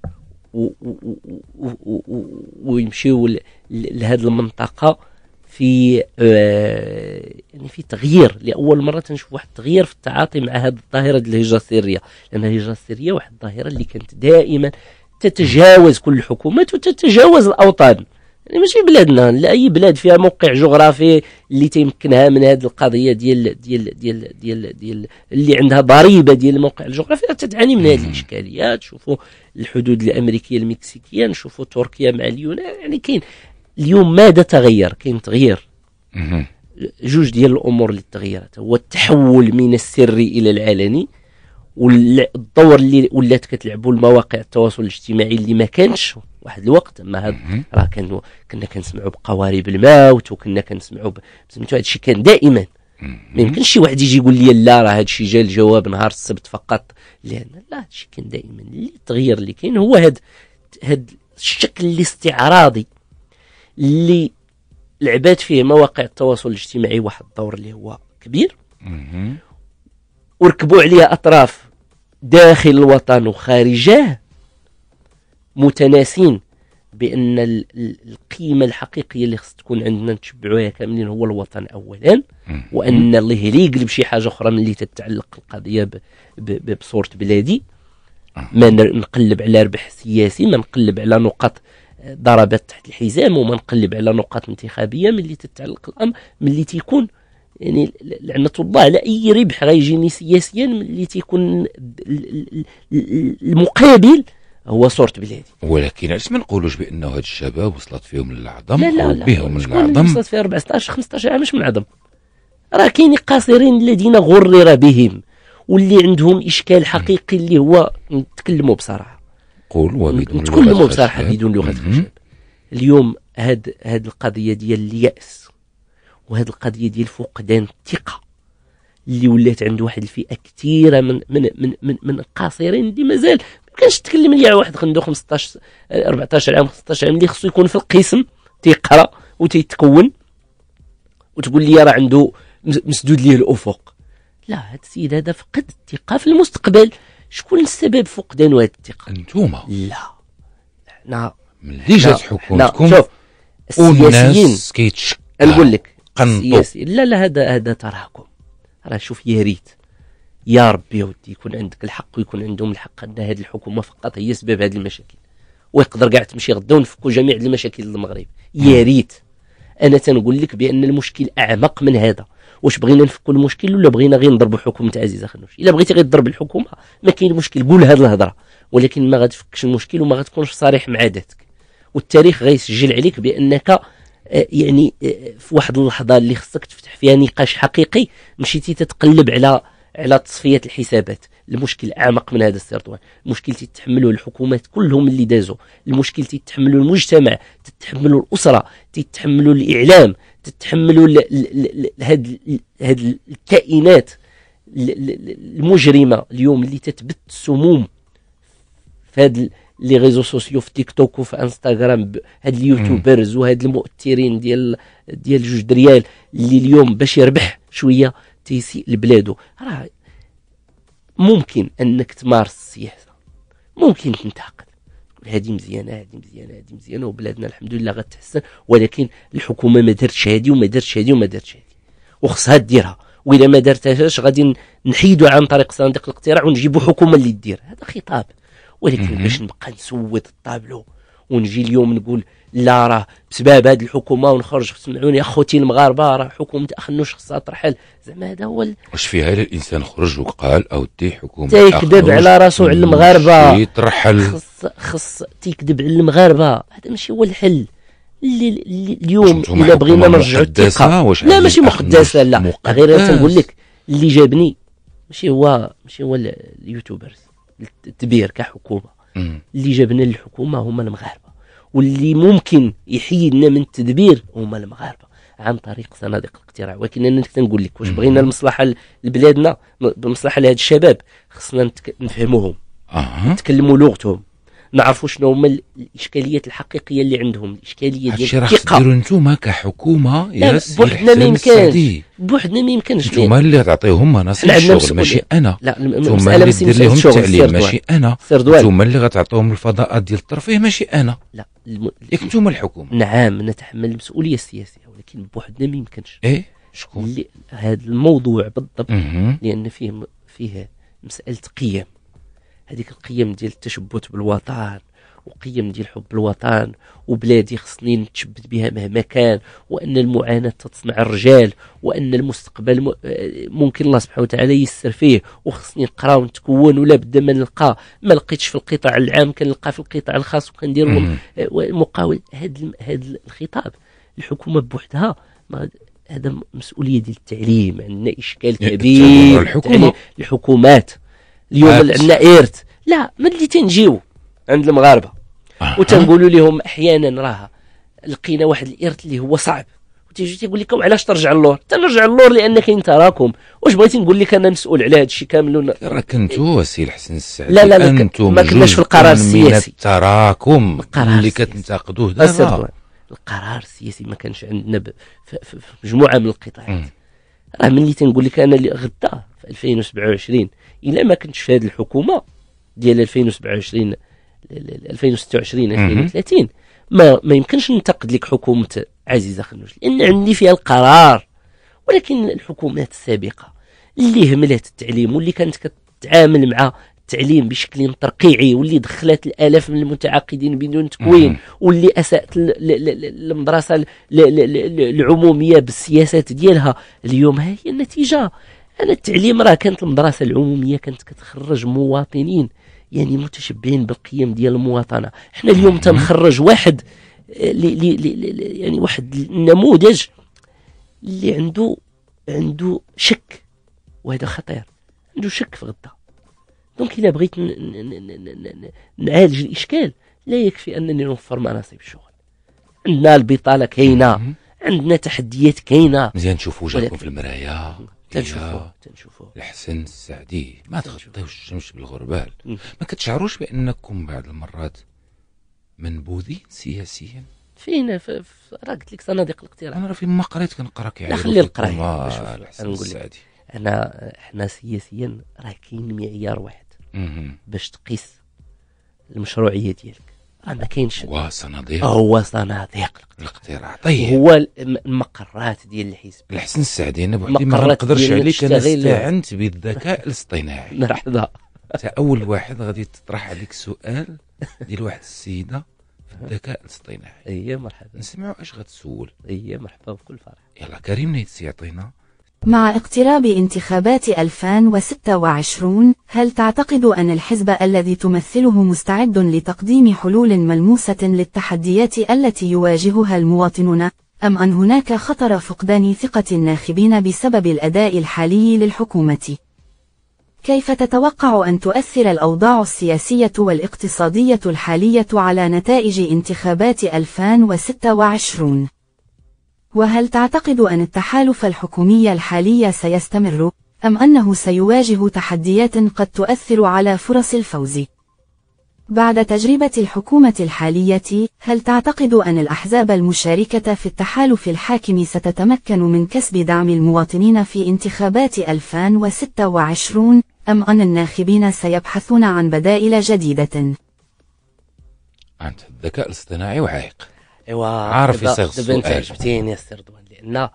ويمشيو لهذه المنطقه في آه، يعني في تغيير لاول مره تنشوف واحد التغيير في التعاطي مع هذه الظاهره ديال الهجره السريه لان الهجره السريه واحد الظاهره اللي كانت دائما تتجاوز كل الحكومات وتتجاوز الاوطان يعني ماشي بلادنا لا اي بلاد فيها موقع جغرافي اللي تيمكنها من هذه القضيه ديال ديال ديال ديال, ديال اللي عندها ضريبه ديال الموقع الجغرافي تتعاني من هذه الاشكاليات شوفوا الحدود الامريكيه المكسيكيه نشوفوا تركيا مع اليونان يعني كاين اليوم ماذا تغير كاين تغيير جوج ديال الامور اللي تغيرت هو التحول من السري الى العلني والدور اللي ولات كتلعبوا المواقع التواصل الاجتماعي اللي ما كانش واحد الوقت اما هاد راه كان كنا كنسمعوا بقوارب الموت وكنا كنسمعوا سميتو هذا الشيء كان دائما ما يمكنش شي واحد يجي يقول لي لا راه هذا الشيء جا الجواب نهار السبت فقط لان لا هذا الشيء كان دائما اللي التغيير اللي كاين هو هاد هاد الشكل الاستعراضي اللي لعبات فيه مواقع التواصل الاجتماعي واحد الدور اللي هو كبير وركبوا عليها اطراف داخل الوطن وخارجه متناسين بان القيمه الحقيقيه اللي خص تكون عندنا نتبعوها كاملين هو الوطن اولا وان الله يقلب شي حاجه اخرى من اللي تتعلق القضيه بصوره بلادي آه. ما نقلب على ربح سياسي ما نقلب على نقاط ضربات تحت الحزام وما نقلب على نقاط انتخابيه من اللي تتعلق الامر من اللي تيكون يعني لعنة الله على اي ربح غيجيني سياسيا من اللي تيكون المقابل هو صورة بلادي ولكن علاش ما نقولوش بانه هاد الشباب وصلت فيهم للعظم لا لا لا بهم العظم وصلت فيها 14 15 عام مش من العظم راه كاين قاصرين الذين غرر بهم واللي عندهم اشكال حقيقي اللي هو نتكلموا بصراحه قول وبدون نتكلموا بصراحه بدون لغه اليوم هاد هاد القضيه ديال الياس وهاد القضيه ديال فقدان الثقه اللي ولات عند واحد الفئه كثيره من من من من, من قاصرين اللي مازال كانش تكلم لي على واحد عنده 15 14 عام 15 عام اللي خصو يكون في القسم تيقرا وتيتكون وتقول لي راه عنده مسدود ليه الافق لا هذا السيد هذا فقد الثقه في المستقبل شكون السبب فقدان هذه الثقه انتوما لا حنا ملي جات حكومتكم شوف السياسيين كيتشكل نقول لك قنطو لا لا هذا هذا تراكم راه شوف يا ريت يا ربي يا ودي يكون عندك الحق ويكون عندهم الحق ان هذه الحكومه فقط هي سبب هذه المشاكل ويقدر كاع تمشي غدا ونفكوا جميع المشاكل للمغرب يا نعم. ريت انا تنقول لك بان المشكل اعمق من هذا واش بغينا نفكوا المشكل ولا بغينا غير نضربوا حكومه عزيزه خنوش الا بغيتي غير تضرب الحكومه ما كاين مشكل قول هذه الهضره ولكن ما غتفكش المشكل وما غتكونش صريح مع ذاتك والتاريخ غيسجل عليك بانك آه، يعني آه، في واحد اللحظه اللي خصك تفتح فيها نقاش حقيقي مشيتي تتقلب على على تصفيه الحسابات المشكل اعمق من هذا السرطان المشكل تتحمله الحكومات كلهم اللي دازوا المشكل تتحمله المجتمع تتحمله الاسره تتحمله الاعلام تتحمله هاد الكائنات المجرمه اليوم اللي تتبت السموم في هاد لي ريزو سوسيو في تيك توك وفي انستغرام هاد اليوتيوبرز وهاد المؤثرين ديال ديال جوج دريال اللي اليوم باش يربح شويه تيسيء لبلادو راه ممكن انك تمارس السياسه ممكن تنتقد هذه مزيانه هذه مزيانه هذه مزيانه وبلادنا الحمد لله غتحسن ولكن الحكومه ما دارتش هذه وما دارتش هذه وما دارتش هذه وخصها ديرها واذا ما دارتهاش غادي نحيدو عن طريق صندوق الاقتراع ونجيبو حكومه اللي دير هذا خطاب ولكن باش نبقى نسود الطابلو ونجي اليوم نقول لا راه بسبب هذه الحكومه ونخرج سمعوني اخوتي المغاربه راه حكومه اخنوش خصها ترحل زعما هذا هو واش فيها الا الانسان خرج وقال او دي حكومه تيكذب على راسو على المغاربه ترحل خص خص تيكذب على المغاربه هذا ماشي هو الحل اللي, اللي اليوم الا بغينا نرجعوا الثقه لا ماشي مقدسه لا غير تنقول لك اللي جابني ماشي هو ماشي هو اليوتيوبرز التبير كحكومه اللي جابنا للحكومه هما المغاربه واللي ممكن يحيدنا من التدبير هما المغاربه عن طريق صناديق الاقتراع ولكن انا كنقول لك واش بغينا المصلحه لبلادنا المصلحه لهاد الشباب خصنا نفهموهم نتكلموا لغتهم ما نعرفوا شنو هما الاشكاليات الحقيقيه اللي عندهم الاشكاليه ديال الثقه ديروا نتوما كحكومه يس بوحدنا ما يمكنش بوحدنا ما يمكنش نتوما اللي غتعطيهم مناصب الشغل ماشي انا لا نتوما اللي غتدير لهم التعليم ماشي انا نتوما اللي غتعطيهم الفضاءات ديال الترفيه ماشي انا لا الم... نتوما الحكومه نعم نتحمل المسؤوليه السياسيه ولكن بوحدنا ما يمكنش ايه شكون هذا الموضوع بالضبط لان فيه فيه مساله قيم هذيك القيم ديال التشبت بالوطن وقيم ديال حب الوطن وبلادي خصني نتشبت بها مهما كان وان المعاناه تصنع الرجال وان المستقبل آه، ممكن الله سبحانه وتعالى يسر فيه وخصني نقرا ونتكون ولا بد ما نلقى ما لقيتش في القطاع العام كنلقى في القطاع الخاص وكندير آه، مقاول هذا هذا الخطاب الحكومه بوحدها هذا مسؤوليه ديال التعليم عندنا اشكال كبير الحكومه الحكومات اليوم عندنا ايرت لا من اللي تنجيو عند المغاربه آه. وتنقولوا لهم احيانا راها لقينا واحد الايرت اللي هو صعب وتيجي تيقول لكم علاش ترجع اللور تنرجع اللور لان كاين تراكم واش بغيتي نقول لك انا مسؤول على هذا الشيء كامل راه كنتو سي الحسن السعدي لا لا لا ما كناش في القرار السياسي التراكم القرار اللي كتنتقدوه دابا القرار السياسي ما كانش عندنا ب... في... في مجموعه من القطاعات راه ملي تنقول لك انا اللي غدا في 2027 الا ما كنتش في هذه الحكومه ديال 2027 2026 2030 ما ما يمكنش ننتقد لك حكومه عزيزه خنوج لان عندي فيها القرار ولكن الحكومات السابقه اللي هملت التعليم واللي كانت كتعامل مع التعليم بشكل ترقيعي واللي دخلت الالاف من المتعاقدين بدون تكوين واللي اساءت المدرسه العموميه بالسياسات ديالها اليوم ها هي النتيجه انا التعليم راه كانت المدرسه العموميه كانت كتخرج مواطنين يعني متشبعين بالقيم ديال المواطنه حنا اليوم تنخرج واحد آه، لي لي لي يعني واحد النموذج اللي عنده عنده شك وهذا خطير عنده شك في غدا دونك الا بغيت نعالج الاشكال لا يكفي انني نوفر مناصب الشغل عندنا البطاله كاينه عندنا تحديات كاينه مزيان نشوفوا وجهكم في المرايه تنشوفوه تنشوفوه الحسن السعدي ما تغطيوش الشمس بالغربال ما كتشعروش بانكم بعض المرات منبوذين سياسيا فينا في راه قلت لك صناديق الاقتراع انا راه فين ما قريت كنقرا كيعجبني لا خلي القرايه الحسن السعدي انا حنا سياسيا راه كاين معيار واحد باش تقيس المشروعيه ديالك ما كاينش صناديق آه، هو صناديق الاقتراع طيب هو المقرات ديال الحزب الحسن السعدي انا بوحدي ما نقدرش عليك انا استعنت بالذكاء الاصطناعي مرحبا [LAUGHS] انت اول واحد غادي تطرح عليك سؤال ديال واحد السيده في الذكاء الاصطناعي اي مرحبا نسمعوا اش غتسول اي مرحبا بكل فرح يلا كريم نايت يعطينا مع اقتراب انتخابات 2026 هل تعتقد أن الحزب الذي تمثله مستعد لتقديم حلول ملموسة للتحديات التي يواجهها المواطنون أم أن هناك خطر فقدان ثقة الناخبين بسبب الأداء الحالي للحكومة؟ كيف تتوقع أن تؤثر الأوضاع السياسية والاقتصادية الحالية على نتائج انتخابات 2026؟ وهل تعتقد أن التحالف الحكومي الحالي سيستمر أم أنه سيواجه تحديات قد تؤثر على فرص الفوز؟ بعد تجربة الحكومة الحالية، هل تعتقد أن الأحزاب المشاركة في التحالف الحاكم ستتمكن من كسب دعم المواطنين في انتخابات 2026 أم أن الناخبين سيبحثون عن بدائل جديدة؟ الذكاء الاصطناعي وعائق ايوا عارف يصيغ السؤال جبتيني السي رضوان لان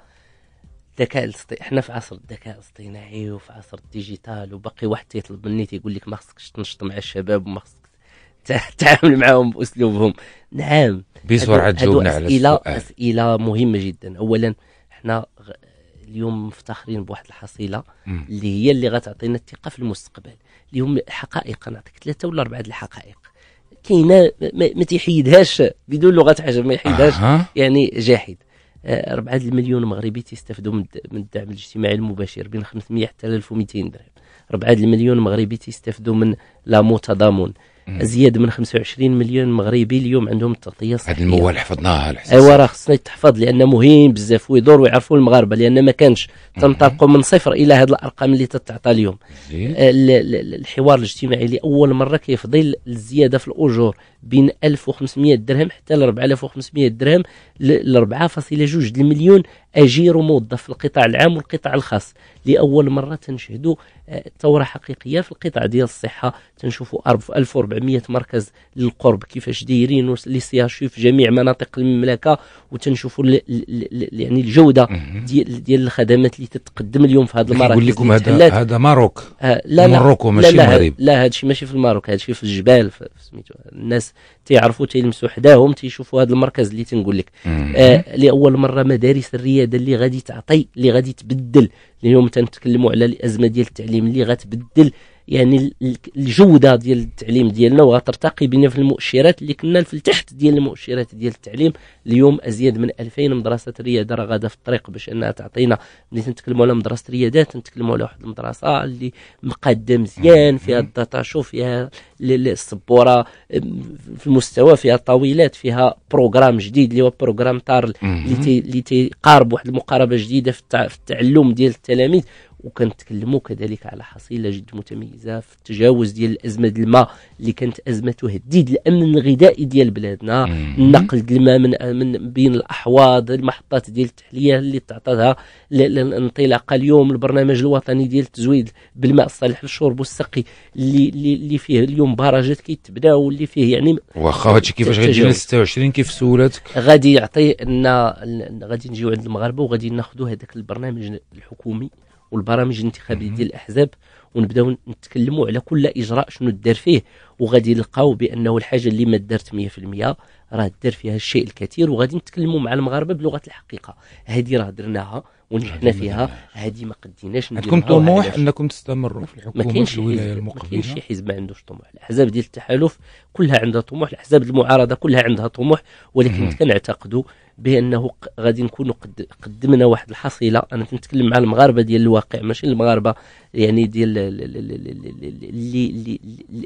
الذكاء الاصطناعي حنا في عصر الذكاء الاصطناعي وفي عصر الديجيتال وباقي واحد تيطلب مني تيقول لك ما خصكش تنشط مع الشباب وما خصك [LAUGHS] تتعامل معاهم باسلوبهم نعم بسرعه جاوبنا على السؤال اسئله مهمه جدا اولا حنا اليوم مفتخرين بواحد الحصيله اللي هي اللي غتعطينا الثقه في المستقبل اليوم حقائق نعطيك ثلاثه ولا اربعه الحقائق كاينه ما تيحيدهاش بدون لغه عجم ما يحيدهاش يعني جاحد 4 آه، المليون مغربي تيستافدوا من الدعم الاجتماعي المباشر بين 500 حتى 1200 درهم 4 المليون مغربي تيستافدوا من لا متضامن زياده من 25 مليون مغربي اليوم عندهم التغطيه الصحيه هذه الموال حفظناها ايوا راه خصنا يتحفظ لان مهم بزاف ويدور ويعرفوا المغاربه لان ما كانش تنطلقوا من صفر الى هذه الارقام اللي تتعطى اليوم آه، الحوار الاجتماعي لاول مره كيفضي الزياده في الاجور بين 1500 درهم حتى ل 4500 درهم ل 4.2 مليون اجير موظف في القطاع العام والقطاع الخاص لاول مره تنشهدوا آه، ثوره حقيقيه في القطاع ديال الصحه تنشوفوا 1400 مركز للقرب كيفاش دايرين لي سي في جميع مناطق المملكه وتنشوفوا يعني الجوده ديال ديال الخدمات اللي تتقدم اليوم في هذا المراكز نقول لكم هذا هذا ماروك آه لا لا ماشي المغرب لا, هذا الشيء ماشي في الماروك هذا الشيء في الجبال سميتو الناس تيعرفوا تيلمسوا حداهم تيشوفوا هذا المركز اللي تنقول لك آه لاول مره مدارس الرياده اللي غادي تعطي اللي غادي تبدل اليوم تنتكلموا على الازمه ديال التعليم اللي غتبدل يعني الجوده ديال التعليم ديالنا وغترتقي بنا في المؤشرات اللي كنا في التحت ديال المؤشرات ديال التعليم اليوم ازيد من 2000 مدرسه رياده راه غاده في الطريق باش انها تعطينا ملي تنتكلموا على مدرسه ريادات تنتكلموا على واحد المدرسه اللي مقاده مزيان فيها شو فيها السبوره في المستوى فيها طاولات فيها بروغرام جديد اللي هو بروغرام طار اللي تيقارب واحد المقاربه جديده في التعلم ديال التلاميذ وكنتكلموا كذلك على حصيله جد متميزه في التجاوز ديال الازمه ديال الماء اللي كانت ازمه تهديد الامن الغذائي ديال بلادنا النقل ديال الماء من, من بين الاحواض المحطات ديال التحليه اللي تعطاتها الانطلاقه اليوم البرنامج الوطني ديال التزويد بالماء الصالح للشرب والسقي اللي اللي فيه اليوم بارجات كيتبداو واللي فيه يعني واخا هادشي كيفاش غيجي 26 كيف سولتك غادي يعطي لنا غادي نجيو عند المغاربه وغادي ناخذوا هذاك البرنامج الحكومي والبرامج الانتخابيه ديال الاحزاب ونبداو نتكلموا على كل اجراء شنو دار فيه وغادي نلقاو بانه الحاجه اللي ما دارت 100% راه دار فيها الشيء الكثير وغادي نتكلموا مع المغاربه بلغه الحقيقه هذه راه درناها ونجحنا فيها هذه ما قديناش عندكم طموح انكم تستمروا في الحكومه ما كاينش الولايه المقبله ما كاينش شي حزب ما عندوش طموح الاحزاب ديال التحالف كلها عندها طموح الاحزاب المعارضه كلها عندها طموح ولكن كنعتقدوا بانه غادي نكونوا قد قدمنا واحد الحصيله انا كنتكلم مع المغاربه ديال الواقع ماشي المغاربه يعني ديال اللي اللي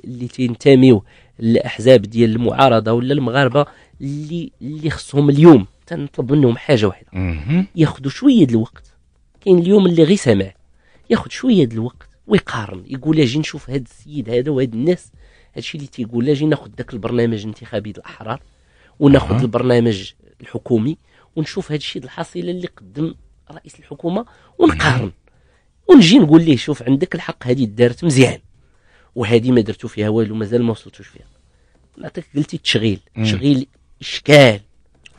اللي تنتميو الاحزاب ديال المعارضه ولا المغاربه اللي اللي خصهم اليوم تنطلب منهم حاجه واحده ياخذوا شويه د الوقت كاين اليوم اللي غير سمع ياخذ شويه د الوقت ويقارن يقول اجي نشوف هذا السيد هذا وهاد الناس هادشي اللي تيقول اجي ناخذ ذاك البرنامج الانتخابي الاحرار وناخذ أه. البرنامج الحكومي ونشوف هادشي الحصيله اللي قدم رئيس الحكومه ونقارن ونجي نقول ليه شوف عندك الحق هذه دارت مزيان وهذه ما درتو فيها والو مازال ما وصلتوش فيها نعطيك قلتي التشغيل تشغيل اشكال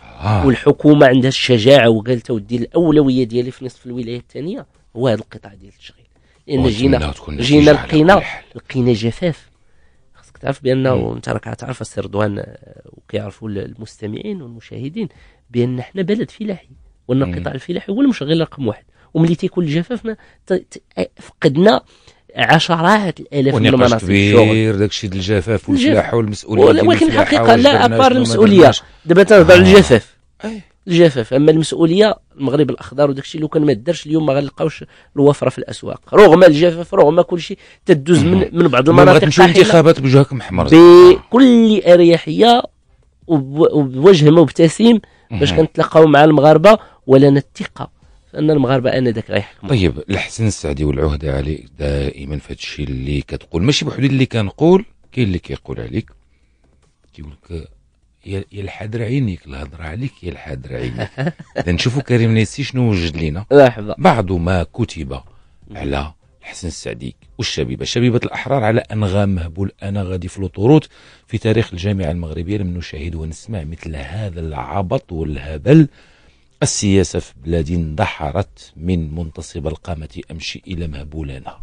آه. والحكومه عندها الشجاعه وقالت ودي الاولويه ديالي في نصف الولايه الثانيه هو هذا القطاع ديال التشغيل لان جينا جينا لقينا لقينا جفاف خصك تعرف بانه انت راك تعرف السي رضوان آه، وكيعرفوا المستمعين والمشاهدين بان احنا بلد فلاحي وان القطاع الفلاحي هو المشغل رقم واحد وملي تيكون الجفاف ما فقدنا عشرات الالاف من المناصب كبير داكشي ديال الجفاف والفلاحه والمسؤوليه ولكن الحقيقه لا ابار المسؤوليه دابا تنهضر على الجفاف الجفاف اما المسؤوليه المغرب الاخضر وداكشي لو كان ما دارش اليوم ما غنلقاوش الوفره في الاسواق رغم الجفاف رغم كل شيء تدوز من من بعض المناطق غتمشيو انتخابات بوجهك محمر بكل اريحيه وبوجه مبتسم باش كنتلاقاو مع المغاربه ولنا الثقه ان المغاربه انذاك غيحكم طيب الحسن السعدي والعهده عليك دائما في الشيء اللي كتقول ماشي بحدود اللي كنقول كاين اللي كيقول عليك كيقول لك يا الحاضر عينيك الهضره عليك يا الحاضر عينيك [LAUGHS] نشوفوا كريم نيسي شنو وجد لنا لحظه بعض ما كتب على الحسن السعدي والشبيبه شبيبه الاحرار على انغام مهبول انا غادي في الطروط في تاريخ الجامعه المغربيه لم نشاهد ونسمع مثل هذا العبط والهبل السياسة في بلادي اندحرت من منتصب القامة أمشي إلى مهبولنا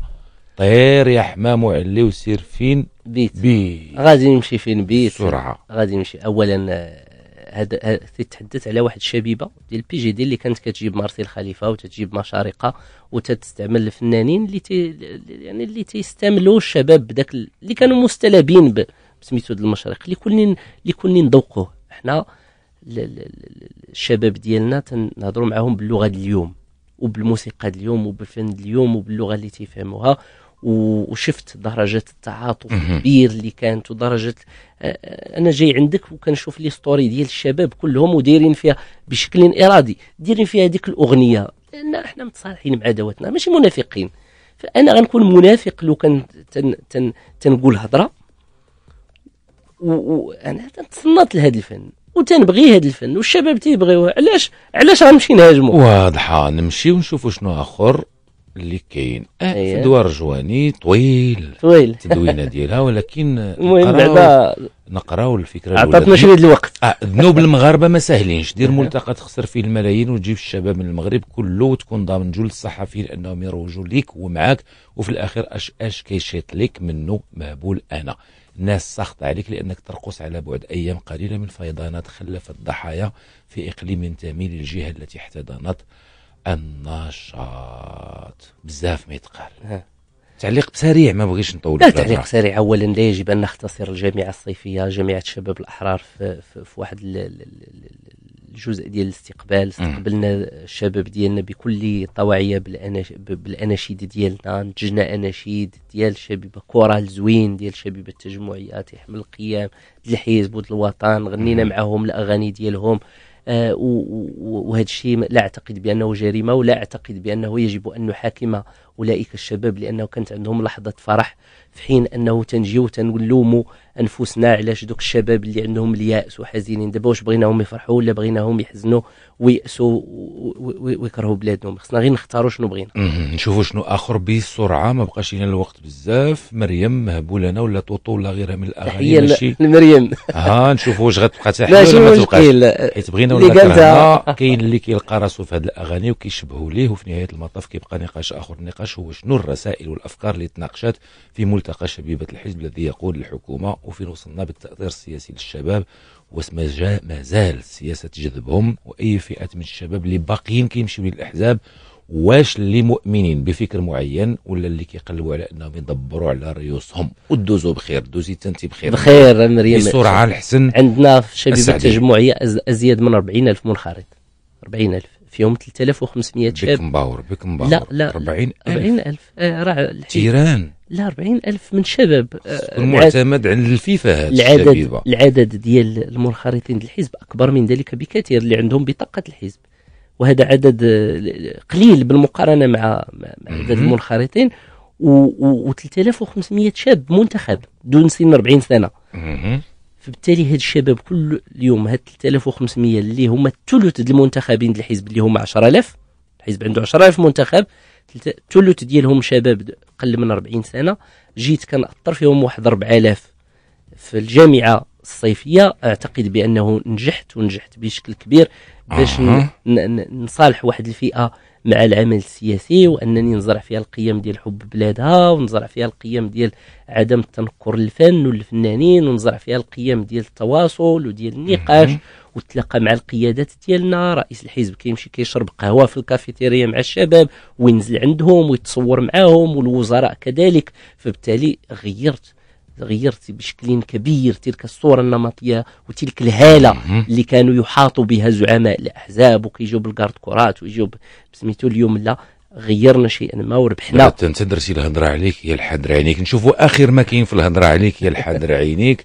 طير يا حمام وعلي وسير فين بيت, بيت. غادي نمشي فين بيت سرعة غادي نمشي أولا هذا آه، آه، تتحدث على واحد الشبيبه ديال بي جي دي اللي كانت كتجيب مارسيل خليفه وتجيب مشارقه وتستعمل الفنانين اللي تي يعني اللي تيستعملوا الشباب بداك اللي كانوا مستلبين بسميتو المشرق اللي كلني اللي كلني نذوقوه حنا الشباب ديالنا تنهضروا معاهم باللغه اليوم وبالموسيقى اليوم وبالفن اليوم وباللغه اللي تيفهموها وشفت درجة التعاطف الكبير اللي كانت ودرجة آه، آه، أنا جاي عندك وكنشوف لي ستوري ديال الشباب كلهم ودايرين فيها بشكل إرادي دايرين فيها هذيك الأغنية لأن احنا متصالحين مع ذواتنا ماشي منافقين فأنا غنكون منافق لو كان تن تن تنقول هضرة وأنا تنتصنت لهذا الفن وتنبغي هذا الفن والشباب تيبغيوه علاش علاش غنمشي نهاجمو واضحه نمشي ونشوفوا شنو اخر اللي كاين أيه. دوار جواني طويل طويل التدوينه [LAUGHS] ديالها ولكن المهم بعدا نقراو الفكره عطاتنا شويه الوقت آه ذنوب المغاربه [LAUGHS] ما ساهلينش دير ملتقى تخسر فيه الملايين وتجيب الشباب من المغرب كله وتكون ضامن جول الصحفيين انهم يروجوا ليك ومعاك وفي الاخير اش اش كيشيط لك منه مهبول انا ناس سخط عليك لأنك ترقص على بعد أيام قليلة من فيضانات خلفت ضحايا في إقليم تامي للجهة التي احتضنت النشاط بزاف ما يتقال تعليق سريع ما بغيش نطول لا تعليق سريع اولا لا يجب ان نختصر الجامعه الصيفيه جامعه شباب الاحرار في, في, في واحد الجزء ديال الاستقبال استقبلنا الشباب ديالنا بكل طواعيه بالاناشيد ديالنا نتجنا اناشيد ديال الشبيبه كورال زوين ديال الشبيبه التجمعيه تيحمل القيام الحزب ود الوطن غنينا معاهم الاغاني ديالهم آه، وهذا الشيء لا اعتقد بانه جريمه ولا اعتقد بانه يجب ان نحاكم اولئك الشباب لانه كانت عندهم لحظه فرح في حين انه تنجيو تنلوموا انفسنا علاش دوك الشباب اللي عندهم الياس وحزينين دابا واش بغيناهم يفرحوا ولا بغيناهم يحزنوا ويأسوا ويكرهوا بلادهم خصنا غير نختاروا شنو بغينا نشوفوا شنو اخر بسرعه ما بقاش لنا الوقت بزاف مريم لنا ولا طوطو ولا غيرها من الاغاني ماشي لمريم [LAUGHS] ها آه، نشوفوا واش غتبقى تحلى ولا ما تبقاش حيت بغينا ولا كاين اللي كيلقى راسو في هذه الاغاني وكيشبهوا ليه وفي نهايه المطاف كيبقى نقاش اخر النقاش هو شنو الرسائل والافكار اللي تناقشات في ملتقى البطاقة شبيبة الحزب الذي يقول الحكومة وفين وصلنا بالتأطير السياسي للشباب واسما ما زال سياسة جذبهم وأي فئة من الشباب اللي باقيين كيمشيو للأحزاب واش اللي مؤمنين بفكر معين ولا اللي كيقلبوا على انهم يدبروا على ريوسهم ودوزوا بخير دوزي انت بخير بخير انا بسرعه الحسن عندنا في شبيبه التجمعيه ازيد من 40000 منخرط 40000 فيهم 3500 شاب بك مباور بك مباور لا لا 40 40000 راه تيران ل 40 الف من شباب آه، المعتمد عند الفيفا هذه العدد العدد ديال المنخرطين للحزب اكبر من ذلك بكثير اللي عندهم بطاقه الحزب وهذا عدد آه، قليل بالمقارنه مع عدد المنخرطين و 3500 شاب منتخب دون سن 40 سنه فبالتالي هاد الشباب كل اليوم هاد 3500 اللي هما الثلث المنتخبين الحزب اللي هما 10000 الحزب عنده 10000 منتخب ثلث ديالهم شباب قل من 40 سنه جيت كنأطر فيهم واحد 4000 في الجامعه الصيفيه اعتقد بانه نجحت ونجحت بشكل كبير باش نصالح واحد الفئه مع العمل السياسي وانني نزرع فيها القيم ديال حب بلادها ونزرع فيها القيم ديال عدم التنكر للفن والفنانين ونزرع فيها القيم ديال التواصل وديال النقاش وتلاقى مع القيادات ديالنا رئيس الحزب كيمشي كيشرب قهوه في الكافيتيريا مع الشباب وينزل عندهم ويتصور معاهم والوزراء كذلك فبالتالي غيرت غيرت بشكل كبير تلك الصوره النمطيه وتلك الهاله اللي كانوا يحاطوا بها زعماء الاحزاب وكيجيو بالكارد كرات ويجيو بسميتو اليوم لا غيرنا شيئا ما وربحنا انت درتي الهضره عليك يا الحدر عينيك نشوفوا اخر ما كاين في الهضره عليك يا الحدر عينيك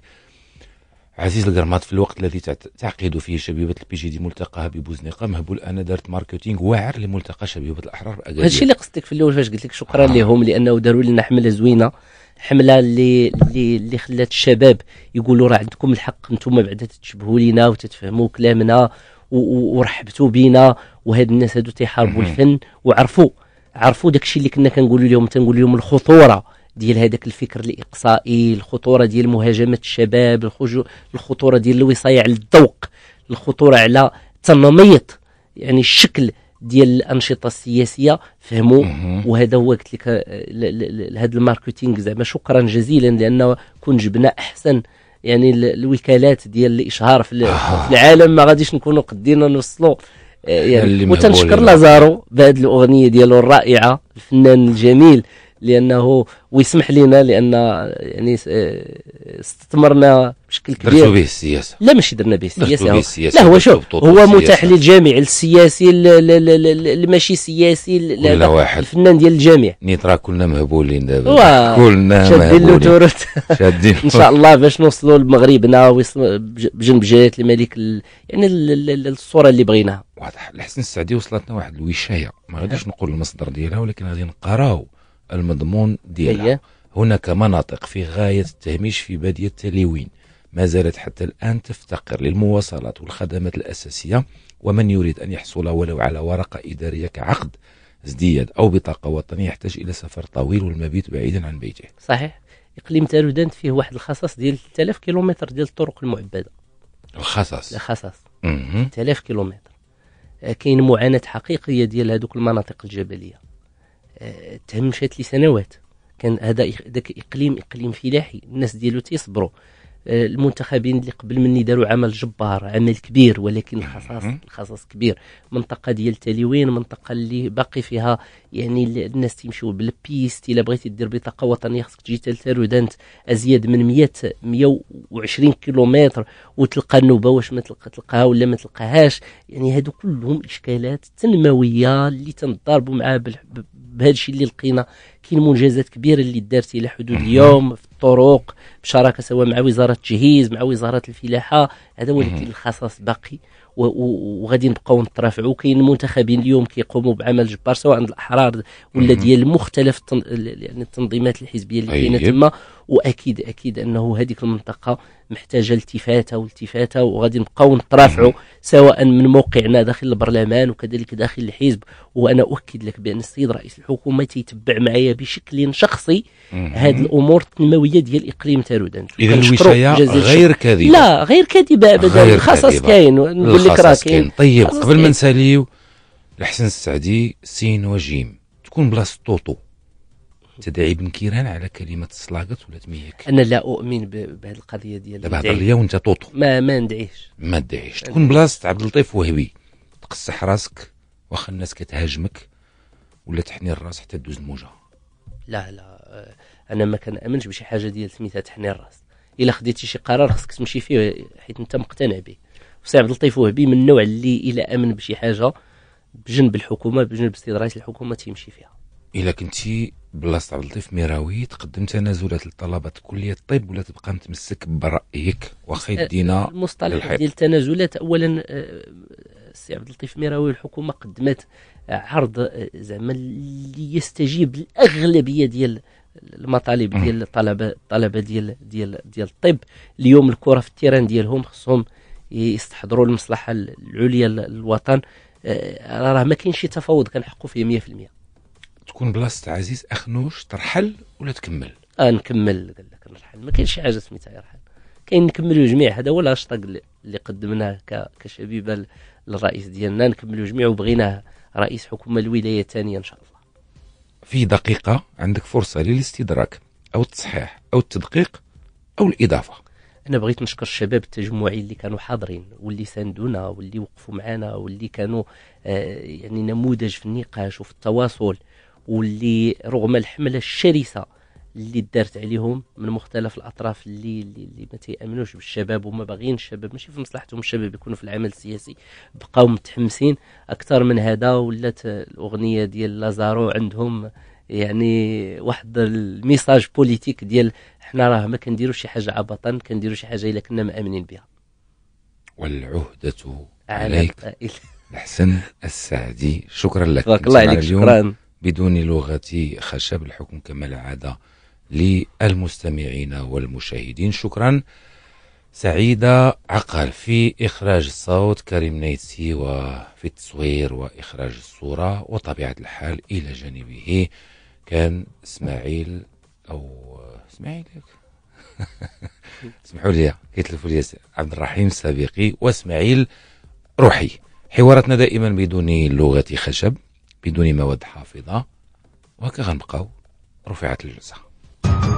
عزيز القرماط في الوقت الذي تعقد فيه شبيبه البي جي دي ملتقاها ببوزنيقه مهبول انا دارت ماركتينغ واعر لملتقى شبيبه الاحرار هذا الشيء اللي قصدك في الاول فاش قلت لك شكرا آه. لهم لانه داروا لنا حمله زوينه حمله اللي اللي اللي خلات الشباب يقولوا راه عندكم الحق نتوما بعدا تتشبهوا لينا وتتفهموا كلامنا ورحبتوا بينا وهاد الناس هادو تيحاربوا الفن وعرفوا عرفوا داكشي اللي كنا كنقولوا لهم تنقول لهم الخطوره ديال هذاك الفكر الاقصائي الخطوره ديال مهاجمه الشباب الخطوره ديال الوصايه على الذوق الخطوره على تنميط يعني الشكل ديال الانشطه السياسيه فهموا وهذا هو قلت لك هذا آه، الماركتينغ زعما شكرا جزيلا لانه كون جبنا احسن يعني الوكالات ديال الاشهار في, آه. في العالم ما غاديش نكونوا قدينا نوصلوا آه، يعني وتنشكر يعني. لازارو بهذه الاغنيه ديالو الرائعه الفنان الجميل لانه ويسمح لنا لان يعني آه، استثمرنا بشكل كبير درتوا به السياسه لا ماشي درنا به السياسه لا هو شوف هو متاح للجميع السياسي الماشي سياسي واحد الفنان ديال الجميع نيت راه كلنا مهبولين دابا كلنا شادين له شادين [LAUGHS] ان شاء الله باش نوصلوا لمغربنا بجنب جلاله الملك يعني الصوره اللي بغيناها واضح الحسن السعدي وصلتنا واحد الوشايه ما غاديش نقول المصدر ديالها ولكن غادي نقراو المضمون ديالها نعم. هناك مناطق في غاية التهميش في بادية تليوين ما زالت حتى الآن تفتقر للمواصلات والخدمات الأساسية ومن يريد أن يحصل ولو على ورقة إدارية كعقد ازدياد أو بطاقة وطنية يحتاج إلى سفر طويل والمبيت بعيدا عن بيته صحيح إقليم تارودانت فيه واحد الخصص ديال 3000 كيلومتر ديال الطرق المعبدة الخصص الخصص 3000 كيلومتر آه، كاين معاناة حقيقية ديال هذوك المناطق الجبلية تهمشات لسنوات كان هذا ذاك اقليم اقليم فلاحي الناس ديالو تيصبروا آه، المنتخبين اللي قبل مني داروا عمل جبار عمل كبير ولكن الخصاص الخصاص كبير منطقه ديال تاليوين منطقه اللي باقي فيها يعني الناس تيمشيو بالبيست الا بغيتي دير بطاقه وطنيه خصك تجي تالتارودانت ازيد من 100 120 كيلومتر وتلقى النوبه واش ما تلقى تلقاها ولا ما تلقاهاش يعني هادو كلهم اشكالات تنمويه اللي تنضاربوا معاها بهذا الشيء اللي لقينا كاين منجزات كبيره اللي دارت الى حدود اليوم في الطرق بشراكه سواء مع وزاره التجهيز مع وزاره الفلاحه هذا ولكن الخصاص باقي وغادي نبقاو نترافعوا كاين منتخبين اليوم كيقوموا بعمل جبار سواء الاحرار ولا ديال مختلف يعني التنظيمات الحزبيه اللي كاينه طيب. تما واكيد اكيد انه هذيك المنطقه محتاجه التفاته والتفاته وغادي نبقاو نترافعوا سواء من موقعنا داخل البرلمان وكذلك داخل الحزب وانا اؤكد لك بان السيد رئيس الحكومه تيتبع معايا بشكل شخصي هذه الامور التنمويه ديال اقليم تارودان اذا الوشايه غير كاذبه لا غير كاذبه ابدا الخصص كاين نقول خلاص كاين طيب قبل ما نساليو الحسن السعدي سين وجيم تكون بلاصه طوطو تدعي ابن كيران على كلمه الصلاقط ولا تميك انا لا اؤمن بهذه القضيه ديال دابا هضر ليا وانت طوطو ما ما ندعيش ما تدعيش تكون بلاصه عبد اللطيف وهبي تقصح راسك واخا الناس كتهاجمك ولا تحني الراس حتى دوز الموجه لا لا آه، انا ما كنامنش بشي حاجه ديال سميتها تحني الراس الا خديتي شي قرار خصك تمشي فيه حيت انت مقتنع به سي عبد اللطيف وهبي من النوع اللي الى امن بشي حاجه بجنب الحكومه بجنب رئيس الحكومه تيمشي فيها الا كنتي بلاصه عبد اللطيف ميراوي تقدم تنازلات لطلبه كليه الطب ولا تبقى متمسك برايك واخا يدينا أه، المصطلح ديال التنازلات اولا أه، السي عبد اللطيف ميراوي الحكومه قدمت عرض أه، زعما اللي يستجيب للاغلبيه ديال المطالب ديال الطلبه الطلبه ديال ديال ديال الطب اليوم الكره في التيران ديالهم خصهم يستحضروا المصلحه العليا للوطن آه، راه ما كاينش شي تفاوض كنحقوا فيه 100% تكون بلاصه عزيز اخنوش ترحل ولا تكمل اه نكمل قال لك نرحل ما كاينش شي حاجه سميتها يرحل كاين نكملوا جميع هذا هو الهاشتاج اللي قدمناه كشبيبه للرئيس ديالنا نكملوا جميع وبغيناه رئيس حكومه الولايه الثانيه ان شاء الله في دقيقه عندك فرصه للاستدراك او التصحيح او التدقيق او الاضافه انا بغيت نشكر الشباب التجمعي اللي كانوا حاضرين واللي ساندونا واللي وقفوا معنا واللي كانوا آه، يعني نموذج في النقاش وفي التواصل واللي رغم الحمله الشرسه اللي دارت عليهم من مختلف الاطراف اللي اللي, اللي ما تيامنوش بالشباب وما باغيين الشباب ماشي في مصلحتهم الشباب يكونوا في العمل السياسي بقاو متحمسين اكثر من هذا ولات الاغنيه ديال لازارو عندهم يعني واحد الميساج بوليتيك ديال حنا راه ما كنديروش شي حاجه عبطا كنديروا شي حاجه الا كنا مامنين بها والعهده عليك حسن السعدي شكرا لك بارك الله عليك شكرا بدون لغه خشب الحكم كما العاده للمستمعين والمشاهدين شكرا سعيدة عقل في إخراج الصوت كريم نيتسي وفي التصوير وإخراج الصورة وطبيعة الحال إلى جانبه كان إسماعيل أو اسمعي لك [LAUGHS] اسمحوا لي كيتلفوا لي عبد الرحيم السابقي واسماعيل روحي حواراتنا دائما بدون لغة خشب بدون مواد حافظة وهكا غنبقاو رفعت الجلسة